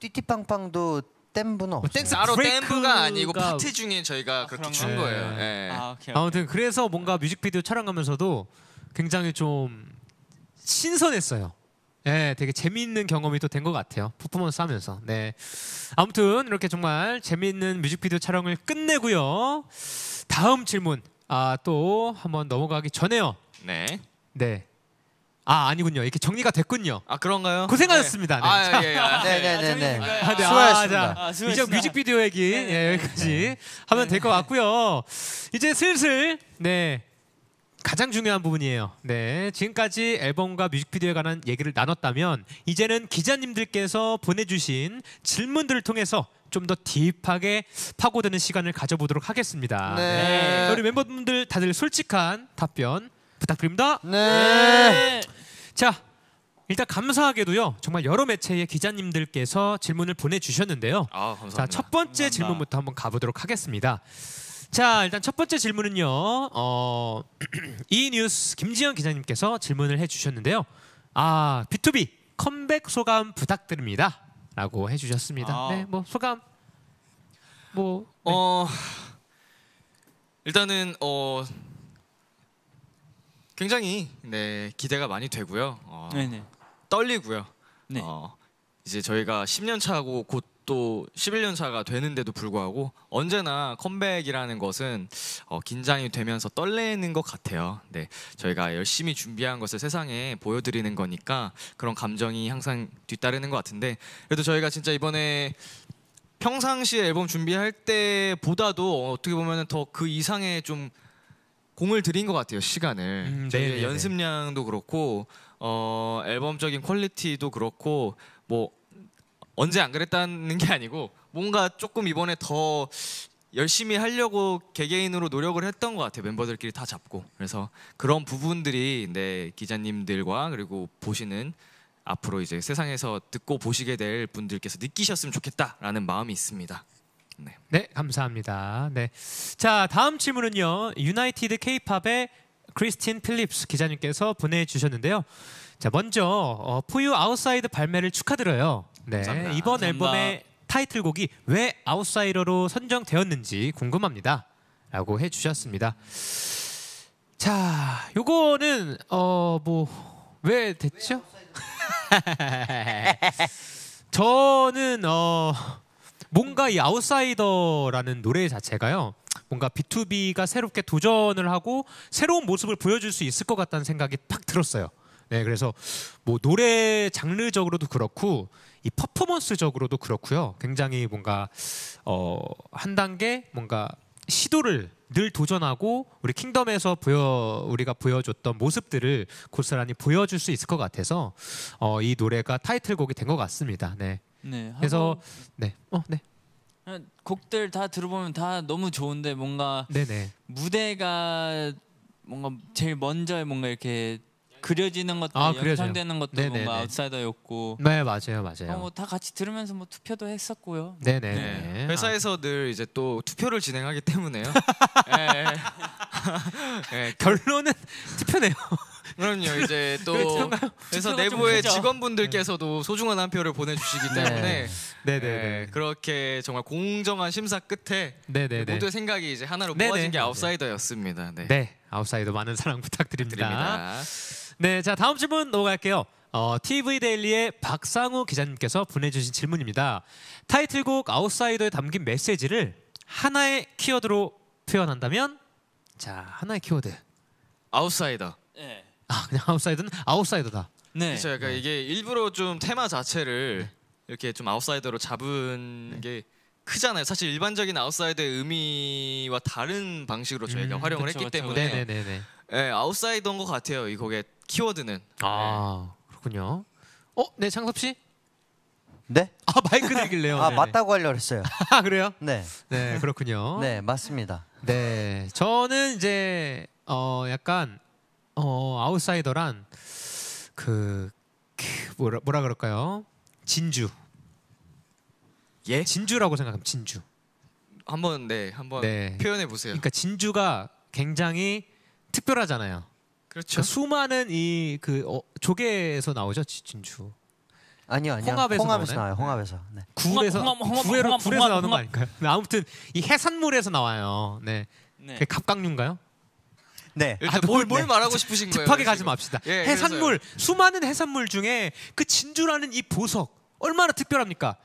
띠띠빵빵도 댄부는 뭐 없어요. 댄스 따로 브레가 아니고 파트 중에 저희가 아, 그렇게 그런가요? 준 거예요. 예. 아, 오케이. 아무튼 그래서 뭔가 뮤직비디오 촬영하면서도 굉장히 좀 신선했어요. 네, 되게 재미있는 경험이 또 된 것 같아요. 퍼포먼스 하면서. 네. 아무튼 이렇게 정말 재미있는 뮤직비디오 촬영을 끝내고요. 다음 질문 아, 또 한번 넘어가기 전에요. 네. 네. 아 아니군요. 이렇게 정리가 됐군요. 아 그런가요? 고생하셨습니다. 네. 네. 아, 예, 예. 아, 예. 네네네네. 아, 네. 네, 네 아, 아, 아, 수고하셨습니다. 아, 자, 이제 뮤직비디오 얘기 네, 예, 여기까지 하면 될 것 같고요. 이제 슬슬 네 가장 중요한 부분이에요. 네, 지금까지 앨범과 뮤직비디오에 관한 얘기를 나눴다면 이제는 기자님들께서 보내주신 질문들을 통해서 좀 더 딥하게 파고드는 시간을 가져보도록 하겠습니다. 네. 네. 우리 멤버분들 다들 솔직한 답변 부탁드립니다. 네. 네. 자, 일단 감사하게도요. 정말 여러 매체의 기자님들께서 질문을 보내주셨는데요. 아, 감사합니다. 자, 첫 번째 감사합니다. 질문부터 한번 가보도록 하겠습니다. 자, 일단 첫 번째 질문은요. 어, (clears throat) 이 뉴스 김지현 기자님께서 질문을 해주셨는데요. 아, B2B 컴백 소감 부탁드립니다. 라고 해주셨습니다. 아. 네, 뭐 소감 뭐 네. 어, 일단은 어 굉장히 네 기대가 많이 되고요. 어, 떨리고요. 네. 어, 이제 저희가 10년 차고 곧또 11년 차가 되는데도 불구하고 언제나 컴백이라는 것은 어, 긴장이 되면서 떨리는 것 같아요. 네, 저희가 열심히 준비한 것을 세상에 보여드리는 거니까 그런 감정이 항상 뒤따르는 것 같은데 그래도 저희가 진짜 이번에 평상시 에 앨범 준비할 때보다도 어떻게 보면 더 그 이상의 좀 공을 들인 것 같아요 시간을 음, 네, 저희 네, 네. 연습량도 그렇고 어, 앨범적인 퀄리티도 그렇고 뭐 언제 안 그랬다는 게 아니고 뭔가 조금 이번에 더 열심히 하려고 개개인으로 노력을 했던 것 같아요 멤버들끼리 다 잡고 그래서 그런 부분들이 네, 기자님들과 그리고 보시는 앞으로 이제 세상에서 듣고 보시게 될 분들께서 느끼셨으면 좋겠다라는 마음이 있습니다. 네, 네 감사합니다. 네, 자 다음 질문은요 유나이티드 케이팝의 크리스틴 필립스 기자님께서 보내주셨는데요. 자 먼저 어, 푸유 아웃사이드 발매를 축하드려요. 네, 감사합니다. 이번 감사합니다. 앨범의 타이틀곡이 왜 아웃사이더로 선정되었는지 궁금합니다. 라고 해주셨습니다. 자, 요거는 어 뭐 왜 됐죠? (laughs) 저는 어 뭔가 이 아웃사이더라는 노래 자체가요. 뭔가 B2B가 새롭게 도전을 하고 새로운 모습을 보여줄 수 있을 것 같다는 생각이 딱 들었어요. 네, 그래서 뭐 노래 장르적으로도 그렇고 이 퍼포먼스적으로도 그렇고요. 굉장히 뭔가 어, 한 단계 뭔가 시도를 늘 도전하고 우리 킹덤에서 보여 우리가 보여줬던 모습들을 고스란히 보여줄 수 있을 것 같아서 어, 이 노래가 타이틀곡이 된 것 같습니다. 네. 네. 그래서 네. 어, 네. 아, 곡들 다 들어보면 다 너무 좋은데 뭔가 네네. 무대가 뭔가 제일 먼저 뭔가 이렇게 그려지는 것도 아, 연상되는 것도 네네네. 뭔가 아웃사이더였고 네 맞아요 맞아요 어, 뭐다 같이 들으면서 뭐 투표도 했었고요 네네 네. 네. 회사에서 늘 이제 또 투표를 진행하기 때문에요 (laughs) 네. (laughs) 네. 결론은 투표네요 그럼요 이제 또 그래서 내부의 직원분들께서도 네. 소중한 한 표를 보내주시기 네. 때문에 네. 네. 그렇게 정말 공정한 심사 끝에 모두의 생각이 이제 하나로 모아진 게 아웃사이더였습니다 네. 아웃사이더 많은 사랑 부탁드립니다. 드립니다. 네, 자 다음 질문 넘어갈게요. 어, TV 데일리의 박상우 기자님께서 보내주신 질문입니다. 타이틀곡 아웃사이더에 담긴 메시지를 하나의 키워드로 표현한다면 자 하나의 키워드 아웃사이더. 네. 아 그냥 아웃사이더는 아웃사이더다. 네. 그렇죠. 약간 네. 이게 일부러 좀 테마 자체를 네. 이렇게 좀 아웃사이더로 잡은 네. 게 크잖아요. 사실 일반적인 아웃사이더의 의미와 다른 방식으로 저희가 음, 활용을 그쵸, 했기 그쵸. 때문에 네, 네, 네 예, 아웃사이더인 것 같아요. 이 곡의 키워드는 아 네. 그렇군요. 어, 네 창섭 씨? 네? 아 마이크 들길래요. 아네 네. 맞다고 하려고 했어요. (laughs) 아 그래요? 네. 네 그렇군요. (laughs) 네 맞습니다. 네 저는 이제 어 약간 어 아웃사이더란 그, 그 뭐라 뭐라 그럴까요? 진주. 예? 진주라고 생각하면 진주. 한번 네 한번 네. 표현해 보세요. 그러니까 진주가 굉장히 특별하잖아요. 그렇죠. 그 수많은 이그 어, 조개에서 나오죠 진주. 아니요 아니요. 홍합에서 홍합에서 나오네? 나와요. 홍합에서. 네. 굴에서 홍합, 홍합, 홍합, 굴에서 홍합, 굴에 홍합, 나오는 거 홍합. 아닐까요? (laughs) 아무튼 이 해산물에서 나와요. 네, 네. 그 갑각류인가요? 네. 아, 뭘, 뭘 네. 말하고 싶으신 거예요? 급하게 가지 맙시다. 예, 해산물 수많은 해산물 중에 그 진주라는 이 보석 얼마나 특별합니까?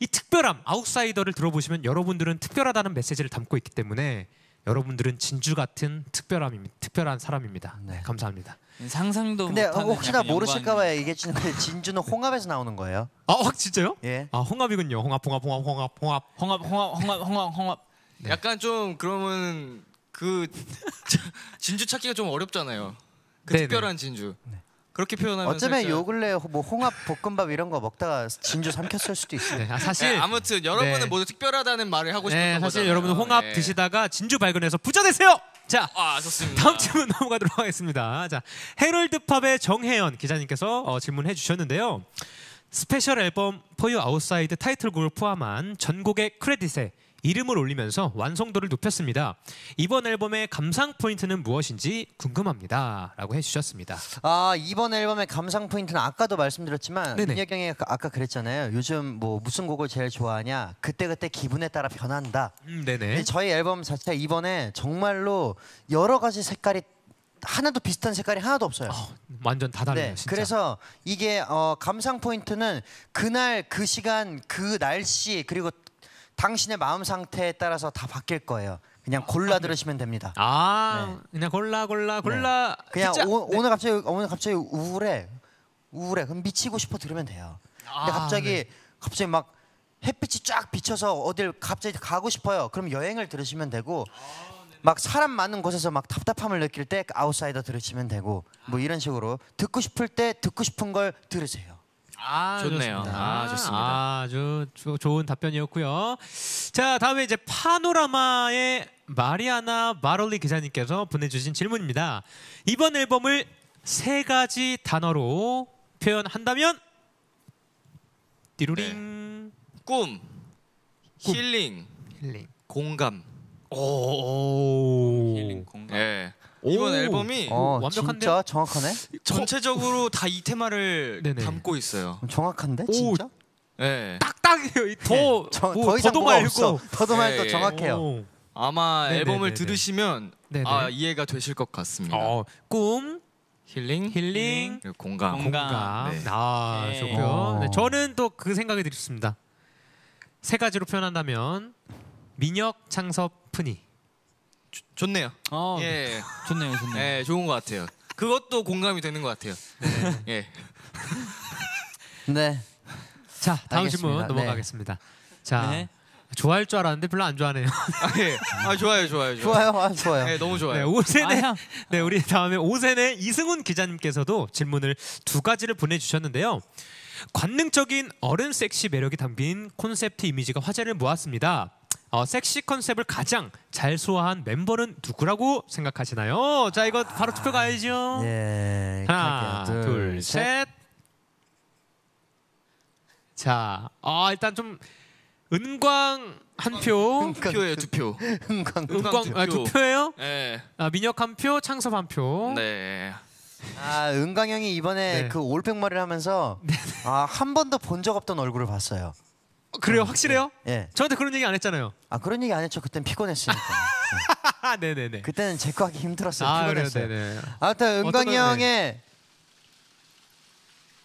이 특별함 아웃사이더를 들어보시면 여러분들은 특별하다는 메시지를 담고 있기 때문에 여러분들은 진주 같은 특별함 특별한 사람입니다. 네, 감사합니다. 음, 상상도 근데 혹시나 모르실까봐 얘기해 주는 진주는 홍합에서 나오는 거예요. 아, 어, 진짜요? 예. 아, 홍합이군요. 홍합, 홍합, 홍합, 홍합, 홍합, 홍합, 홍합, 홍합, 홍합, 홍합. 네. 약간 좀 그러면 그 (laughs) 진주 찾기가 좀 어렵잖아요. 그 네네. 네. 특별한 진주. 네. 그렇게 표현하면 어쩌면 요 근래 뭐 홍합 볶음밥 이런 거 먹다가 진주 삼켰을 수도 있어요. 네, 아, 사실 네, 아무튼 여러분은 네. 모두 특별하다는 말을 하고 싶은 네, 거죠. 사실 여러분은 홍합 네. 드시다가 진주 발견해서 부자 되세요. 자, 아, 좋습니다. 다음 질문 넘어가도록 하겠습니다. 자, 헤럴드팝의 정혜연 기자님께서 어, 질문해 주셨는데요. 스페셜 앨범 포유 아웃사이드 타이틀곡을 포함한 전곡의 크레딧에 이름을 올리면서 완성도를 높였습니다. 이번 앨범의 감상 포인트는 무엇인지 궁금합니다. 라고 해주셨습니다. 아 이번 앨범의 감상 포인트는 아까도 말씀드렸지만 민혁경이 아까 그랬잖아요. 요즘 뭐 무슨 곡을 제일 좋아하냐 그때그때 기분에 따라 변한다. 음, 네네. 저희 앨범 자체 이번에 정말로 여러 가지 색깔이 하나도 비슷한 색깔이 하나도 없어요. 어, 완전 다 달라요. 네, 그래서 이게 어, 감상 포인트는 그날 그 시간 그 날씨 그리고 당신의 마음 상태에 따라서 다 바뀔 거예요. 그냥 골라 들으시면 됩니다. 아 네. 그냥 골라 골라 네. 골라. 네. 그냥 진짜? 오, 네. 늘 갑자기 오늘 갑자기 우울해 우울해 그럼 미치고 싶어 들으면 돼요. 근데 아, 갑자기 네. 갑자기 막 햇빛이 쫙 비쳐서 어딜 갑자기 가고 싶어요. 그럼 여행을 들으시면 되고 아, 막 사람 많은 곳에서 막 답답함을 느낄 때 아웃사이더 들으시면 되고 뭐 이런 식으로 듣고 싶을 때 듣고 싶은 걸 들으세요. 아, 좋네요. 좋습니다. 아, 좋습니다. 아주 조, 좋은 답변이었고요. 자, 다음에 이제 파노라마의 마리아나 마롤리 기자님께서 보내주신 질문입니다. 이번 앨범을 세 가지 단어로 표현한다면 띠루링 네. 꿈, 꿈. 힐링, 힐링. 공감. 오, 힐링 공감. 예. 이번 앨범이 어, 완벽한데 진짜 정확하네. 전체적으로 어? 다이 테마를 담고 있어요. 정확한데 진짜? 예. 네. 딱딱해요. 더, 정, 뭐, 이상 더도 없어. 더도 말고 네. 정확해요. 오. 아마 네네네네. 앨범을 들으시면 아, 네네. 아, 이해가 되실 것 같습니다. 어, 꿈 힐링, 힐링, 네, 공감, 공감. 공 네. 아 좋고요. 어. 네, 저는 또 그 생각이 들었습니다. 세 가지로 표현한다면 민혁, 창섭, 푸니. 좋네요. 아, 네. 예, 좋네요, 좋네요. 예, 좋은 것 같아요. 그것도 공감이 되는 것 같아요. 네. 예. 네. 자, 다음 질문 네. 넘어가겠습니다. 자, 네. 좋아할 줄 알았는데 별로 안 좋아하네요. 아, 예. 아 좋아요, 좋아요, 좋아요. 좋아요, 아, 좋아요. 네, 너무 좋아요. 네, 오세네. 아, 네, 우리 다음에 오세네 이승훈 기자님께서도 질문을 두 가지를 보내주셨는데요. 관능적인 어른 섹시 매력이 담긴 콘셉트 이미지가 화제를 모았습니다. 어, 섹시 컨셉을 가장 잘 소화한 멤버는 누구라고 생각하시나요? 자 이거 바로 투표 아, 가야죠. 예, 하나, 둘, 셋. 자, 아 일단 좀 은광 한 표, 투 표예요, 투 표. 은광, 은광 두, (laughs) 아, 두 표예요? 네. 아, 민혁 한 표, 창섭 한 표. 네. 아 은광 형이 이번에 네. 그올백 말을 하면서 네, 네. 아한 번도 본 적 없던 얼굴을 봤어요. 그래요? 어, 확실해요? 예. 예. 저한테 그런 얘기 안 했잖아요. 아 그런 얘기 안 했죠. 그땐 피곤했으니까. (laughs) 네네네. 그때는 제거 하기 힘들었어요. 아, 피곤했어요. 그래요, 네네. 아무튼 은광이 형의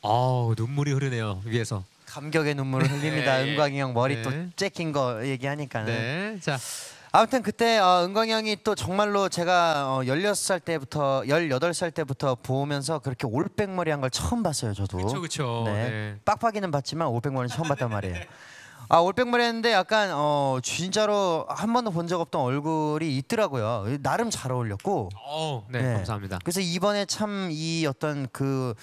아우 눈물이 흐르네요 위에서. 감격의 눈물을 흘립니다. (laughs) 예, 예, 은광이 형 머리 네. 또 네. 째낀 거 얘기하니까는. 네. 자, 아무튼 그때 어, 은광이 형이 또 정말로 제가 어, 16살 때부터 18살 때부터 보면서 그렇게 올백머리 한 걸 처음 봤어요, 저도. 그쵸 그쵸. 네. 네. 빡빡이는 봤지만 올백머리는 처음 봤단 말이에요. (laughs) 아 올백물 했는데 약간 어 진짜로 한 번도 본 적 없던 얼굴이 있더라고요. 나름 잘 어울렸고. 오, 네, 네, 감사합니다. 그래서 이번에 참 이 어떤 그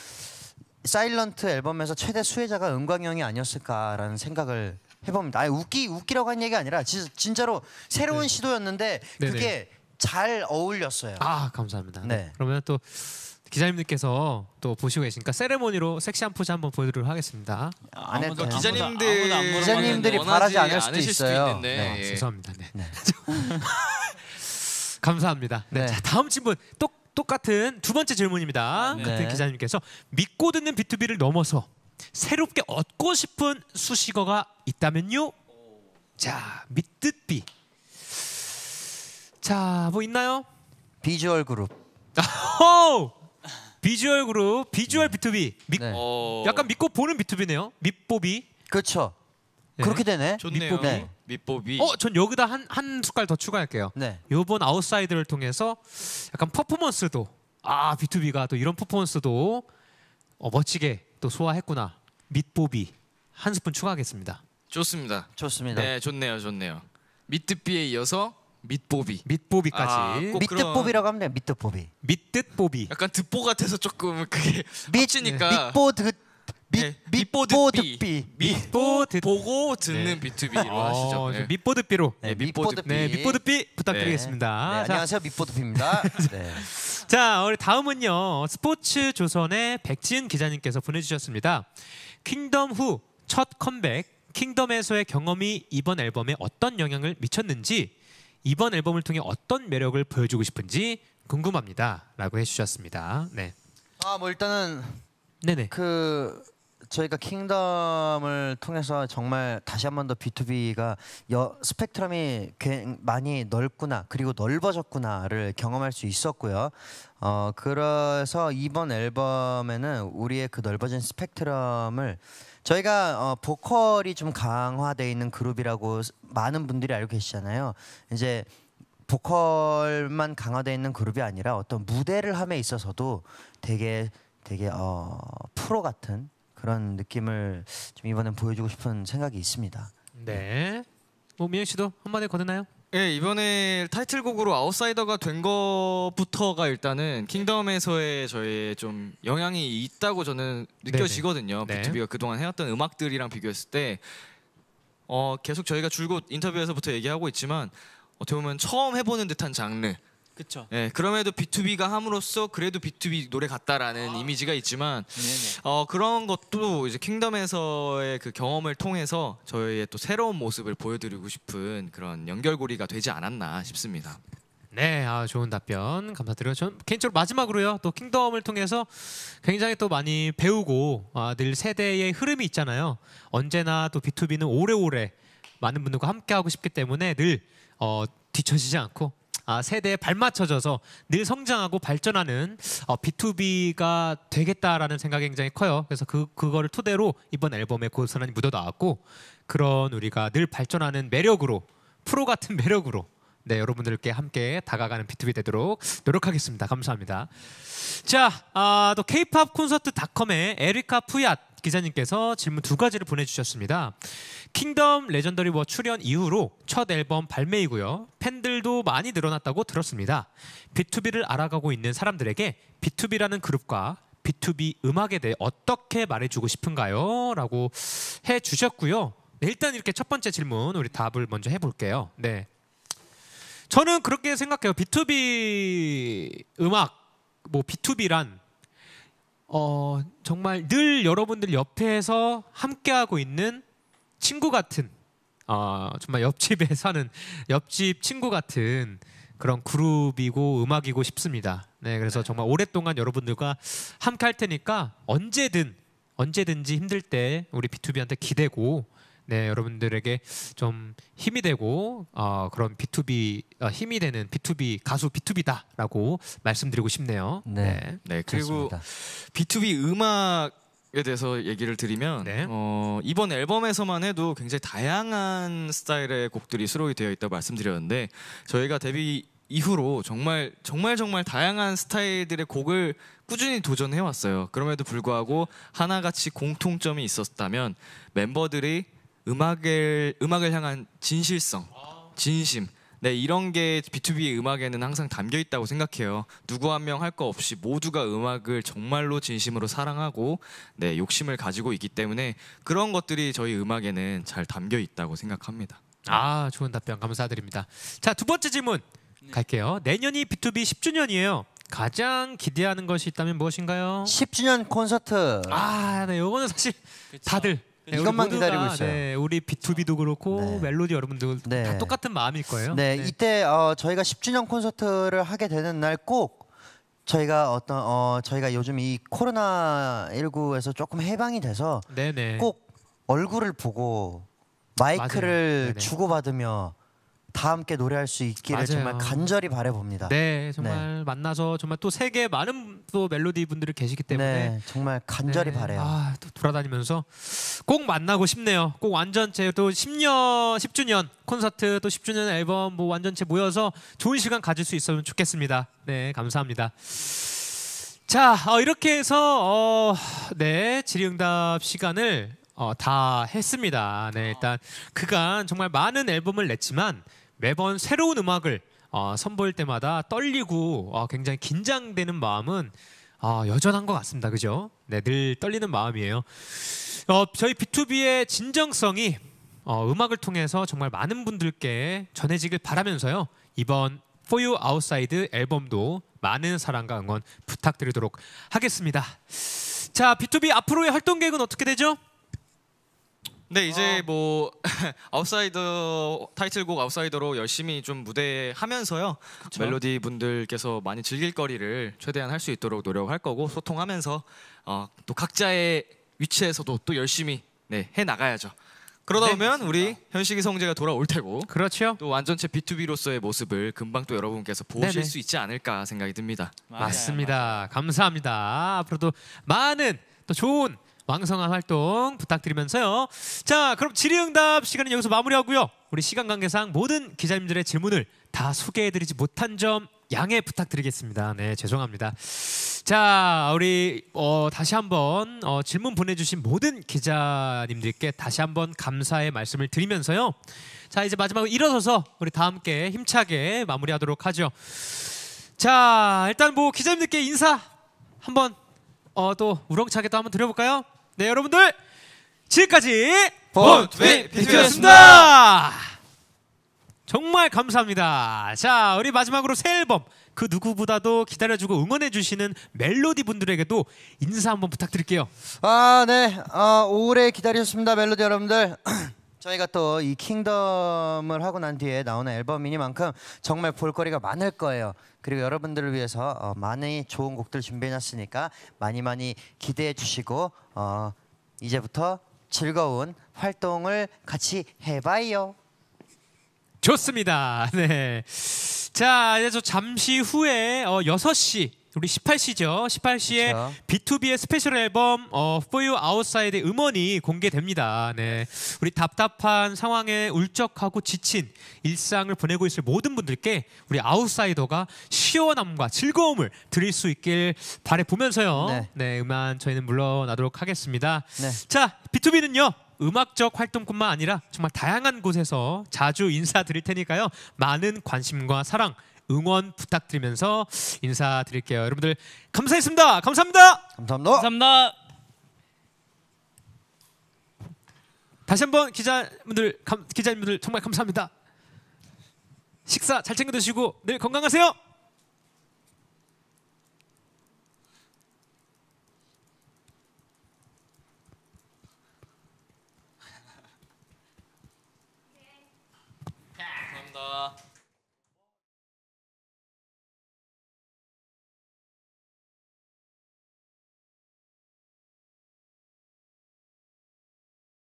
사일런트 앨범에서 최대 수혜자가 은광형이 아니었을까라는 생각을 해봅니다. 아니 웃기 웃기라고 한 얘기 아니라 진, 진짜로 새로운 네. 시도였는데 그게 잘 어울렸어요. 아 감사합니다. 네. 그러면 또 기자님들께서 또 보시고 계시니까 세레모니로 섹시한 포즈 한번 보여드리도록 하겠습니다. 안 해도 기자님들 아무도 기자님들이 바라지 않을 수도 있어요. 수도 네, 예. 죄송합니다. 네. 네. (laughs) 감사합니다. 네. 네. 자, 다음 질문 똑 똑같은 두 번째 질문입니다. 네. 같은 네. 기자님께서 믿고 듣는 B2B를 넘어서 새롭게 얻고 싶은 수식어가 있다면요? 자, 믿듯비. 자, 뭐 있나요? 비주얼 그룹. (laughs) 비주얼 그룹, 비주얼 B2B. 미, 네. 어. 약간 믿고 보는 B2B네요. 밑보비. 그렇죠. 네. 그렇게 되네. 좋네요. 밑보비. 네. 보비 어, 전 여기다 한, 한 숟갈 더 추가할게요. 네. 요번 아웃사이드를 통해서 약간 퍼포먼스도 아, B2B가 또 이런 퍼포먼스도 어, 멋지게 또 소화했구나. 밑보비 한 스푼 추가하겠습니다. 좋습니다. 좋습니다. 네, 좋네요. 좋네요. 밑드비에 이어서 밑보비. 밑보비까지. 아, 밑뜻보비라고 하면 돼 밑뜻보비. 밑뜻보비. 약간 듣보 같아서 조금 그게 합치니까 밑보 듣 밑, 네, 보 듣비. 밑보드. 보고 듣는 B2B로 어, 하시죠. 네. 밑보드비로. 네, 밑보드비. 네, 밑보드비 네, 부탁드리겠습니다. 네, 자, 안녕하세요. 밑보드비입니다. (laughs) 네. 자, 우리 다음은요. 스포츠 조선의 백지은 기자님께서 보내주셨습니다. 킹덤 후 첫 컴백, 킹덤에서의 경험이 이번 앨범에 어떤 영향을 미쳤는지 이번 앨범을 통해 어떤 매력을 보여주고 싶은지 궁금합니다라고 해주셨습니다. 네. 아뭐 일단은 네네. 그 저희가 킹덤을 통해서 정말 다시 한번더 B2B가 여, 스펙트럼이 많이 넓구나 그리고 넓어졌구나를 경험할 수 있었고요. 어 그래서 이번 앨범에는 우리의 그 넓어진 스펙트럼을 저희가 어, 보컬이 좀 강화되어 있는 그룹이라고 많은 분들이 알고 계시잖아요. 이제 보컬만 강화되어 있는 그룹이 아니라 어떤 무대를 함에 있어서도 되게 되게 어, 프로 같은 그런 느낌을 좀 이번엔 보여주고 싶은 생각이 있습니다. 네. 뭐 민혁 씨도 한마디 거드나요? 예, 이번에 타이틀곡으로 아웃사이더가 된 것부터가 일단은 킹덤에서의 저의 좀 영향이 있다고 저는 느껴지거든요. 네. 비투비가 그동안 해왔던 음악들이랑 비교했을 때 어, 계속 저희가 줄곧 인터뷰에서부터 얘기하고 있지만 어떻게 보면 처음 해보는 듯한 장르 그렇죠. 예, 그럼에도 B2B가 함으로써 그래도 B2B 노래 같다라는 아. 이미지가 있지만 네네. 어, 그런 것도 이제 킹덤에서의 그 경험을 통해서 저희의 또 새로운 모습을 보여드리고 싶은 그런 연결고리가 되지 않았나 싶습니다. 네, 아, 좋은 답변 감사드려요. 전 개인적으로 마지막으로요, 또 킹덤을 통해서 굉장히 또 많이 배우고 아, 늘 세대의 흐름이 있잖아요. 언제나 또 B2B는 오래오래 많은 분들과 함께하고 싶기 때문에 늘 어, 뒤처지지 않고 아, 세대에 발맞춰져서 늘 성장하고 발전하는 B2B가 어, 되겠다라는 생각이 굉장히 커요. 그래서 그 그거를 토대로 이번 앨범에 고스란히 묻어 나왔고 그런 우리가 늘 발전하는 매력으로 프로 같은 (laughs) 매력으로 네, 여러분들께 함께 다가가는 B2B 되도록 노력하겠습니다. 감사합니다. 자, 아, 또 K-pop 콘서트 닷컴의 에리카 푸얏 기자님께서 질문 두 가지를 보내주셨습니다. 킹덤 레전더리 워 출연 이후로 첫 앨범 발매이고요. 팬들도 많이 늘어났다고 들었습니다. B2B를 알아가고 있는 사람들에게 B2B라는 그룹과 B2B 음악에 대해 어떻게 말해주고 싶은가요? 라고 해주셨고요. 네, 일단 이렇게 첫 번째 질문 우리 답을 먼저 해볼게요. 네. 저는 그렇게 생각해요. B2B 음악, 뭐 B2B란 어, 정말 늘 여러분들 옆에서 함께하고 있는 친구 같은 어, 정말 옆집에 사는 옆집 친구 같은 그런 그룹이고 음악이고 싶습니다. 네, 그래서 네. 정말 오랫동안 여러분들과 함께 할 테니까 언제든 언제든지 힘들 때 우리 B2B한테 기대고 네, 여러분들에게 좀 힘이 되고 어, 그런 B2B 어, 힘이 되는 B2B 가수 B2B다라고 말씀드리고 싶네요. 네, 네, 네 그리고 좋습니 B2B 음악 에 대해서 얘기를 드리면 네. 어, 이번 앨범에서만 해도 굉장히 다양한 스타일의 곡들이 수록이 되어 있다고 말씀드렸는데 저희가 데뷔 이후로 정말 정말 정말 다양한 스타일들의 곡을 꾸준히 도전해 왔어요. 그럼에도 불구하고 하나같이 공통점이 있었다면 멤버들이 음악을 음악을 향한 진실성, 진심 네, 이런 게 B2B 음악에는 항상 담겨 있다고 생각해요. 누구 한 명 할 거 없이 모두가 음악을 정말로 진심으로 사랑하고 네, 욕심을 가지고 있기 때문에 그런 것들이 저희 음악에는 잘 담겨 있다고 생각합니다. 아, 좋은 답변 감사드립니다. 자, 두 번째 질문 네. 갈게요. 내년이 B2B 10주년이에요. 가장 기대하는 것이 있다면 무엇인가요? 10주년 콘서트. 아, 네, 요거는 사실 다들 그 이것만 기다리고 있어요. 네, 우리 B2B도 그렇고 네. 멜로디 여러분들 네. 다 똑같은 마음일 거예요. 네, 네. 이때 어, 저희가 10주년 콘서트를 하게 되는 날 꼭 저희가 어떤 어, 저희가 요즘 이 코로나 19에서 조금 해방이 돼서 네네. 네. 꼭 얼굴을 보고 마이크를 네, 주고받으며 다 함께 노래할 수 있기를 맞아요. 정말 간절히 바래봅니다. 네, 정말 네. 만나서 정말 또 세계 많은 또 멜로디 분들이 계시기 네, 때문에 네, 정말 간절히 네. 바래요. 아, 또 돌아다니면서 꼭 만나고 싶네요. 꼭 완전체 또 10년, 10주년 콘서트 또 10주년 앨범 뭐 완전체 모여서 좋은 시간 가질 수 있으면 좋겠습니다. 네, 감사합니다. 자, 어, 이렇게 해서 어, 네 질의응답 시간을 어, 다 했습니다. 네, 일단 그간 정말 많은 앨범을 냈지만 매번 새로운 음악을 어, 선보일 때마다 떨리고 어, 굉장히 긴장되는 마음은 어, 여전한 것 같습니다. 그죠? 네, 늘 떨리는 마음이에요. 어, 저희 B2B의 진정성이 어, 음악을 통해서 정말 많은 분들께 전해지길 바라면서요. 이번 For You Outside 앨범도 많은 사랑과 응원 부탁드리도록 하겠습니다. 자, B2B 앞으로의 활동 계획은 어떻게 되죠? 네 이제 아. 뭐 (laughs) 아웃사이더 타이틀곡 아웃사이더로 열심히 좀 무대 하면서요 그쵸? 멜로디 분들께서 많이 즐길 거리를 최대한 할 수 있도록 노력할 거고 소통하면서 어, 또 각자의 위치에서도 또 열심히 네, 해 나가야죠. 그러다 네, 보면 맞습니다. 우리 현식이 성재가 돌아올 테고 그렇죠. 또 완전체 B2B로서의 모습을 금방 또 여러분께서 보실 네네. 수 있지 않을까 생각이 듭니다. 맞아요, 맞습니다. 맞아요. 감사합니다. 앞으로도 많은 또 좋은 왕성한 활동 부탁드리면서요. 자, 그럼 질의응답 시간은 여기서 마무리하고요. 우리 시간 관계상 모든 기자님들의 질문을 다 소개해드리지 못한 점 양해 부탁드리겠습니다. 네, 죄송합니다. 자, 우리 어, 다시 한번 어, 질문 보내주신 모든 기자님들께 다시 한번 감사의 말씀을 드리면서요. 자, 이제 마지막으로 일어서서 우리 다 함께 힘차게 마무리하도록 하죠. 자, 일단 뭐 기자님들께 인사 한번 어, 또 우렁차게 또 한번 드려볼까요? 네, 여러분들 지금까지 본투비 비투였습니다. 정말 감사합니다. 자, 우리 마지막으로 새 앨범 그 누구보다도 기다려주고 응원해주시는 멜로디 분들에게도 인사 한번 부탁드릴게요. 아, 네. 아, 오래 기다리셨습니다, 멜로디 여러분들. (clears throat) 저희가 또 이 킹덤을 하고 난 뒤에 나오는 앨범이니만큼 정말 볼거리가 많을 거예요. 그리고 여러분들을 위해서 어, 많이 좋은 곡들 준비해놨으니까 많이 많이 기대해 주시고 어, 이제부터 즐거운 활동을 같이 해봐요. 좋습니다. (laughs) 네. 자, 이제 저 잠시 후에 어, 6시 우리 18시죠. 18시에 그쵸. 그렇죠. B2B의 스페셜 앨범 어, For You Outside의 음원이 공개됩니다. 네. 우리 답답한 상황에 울적하고 지친 일상을 보내고 있을 모든 분들께 우리 아웃사이더가 시원함과 즐거움을 드릴 수 있길 바래 보면서요. 네. 네, 음악 저희는 물러나도록 하겠습니다. 네. 자, B2B는요. 음악적 활동뿐만 아니라 정말 다양한 곳에서 자주 인사드릴 테니까요. 많은 관심과 사랑 응원 부탁드리면서 인사드릴게요. 여러분들 감사했습니다. 감사합니다. 감사합니다. 감사합니다. 다시 한번 기자분들 감, 기자님들 정말 감사합니다. 식사 잘 챙겨 드시고 늘 건강하세요.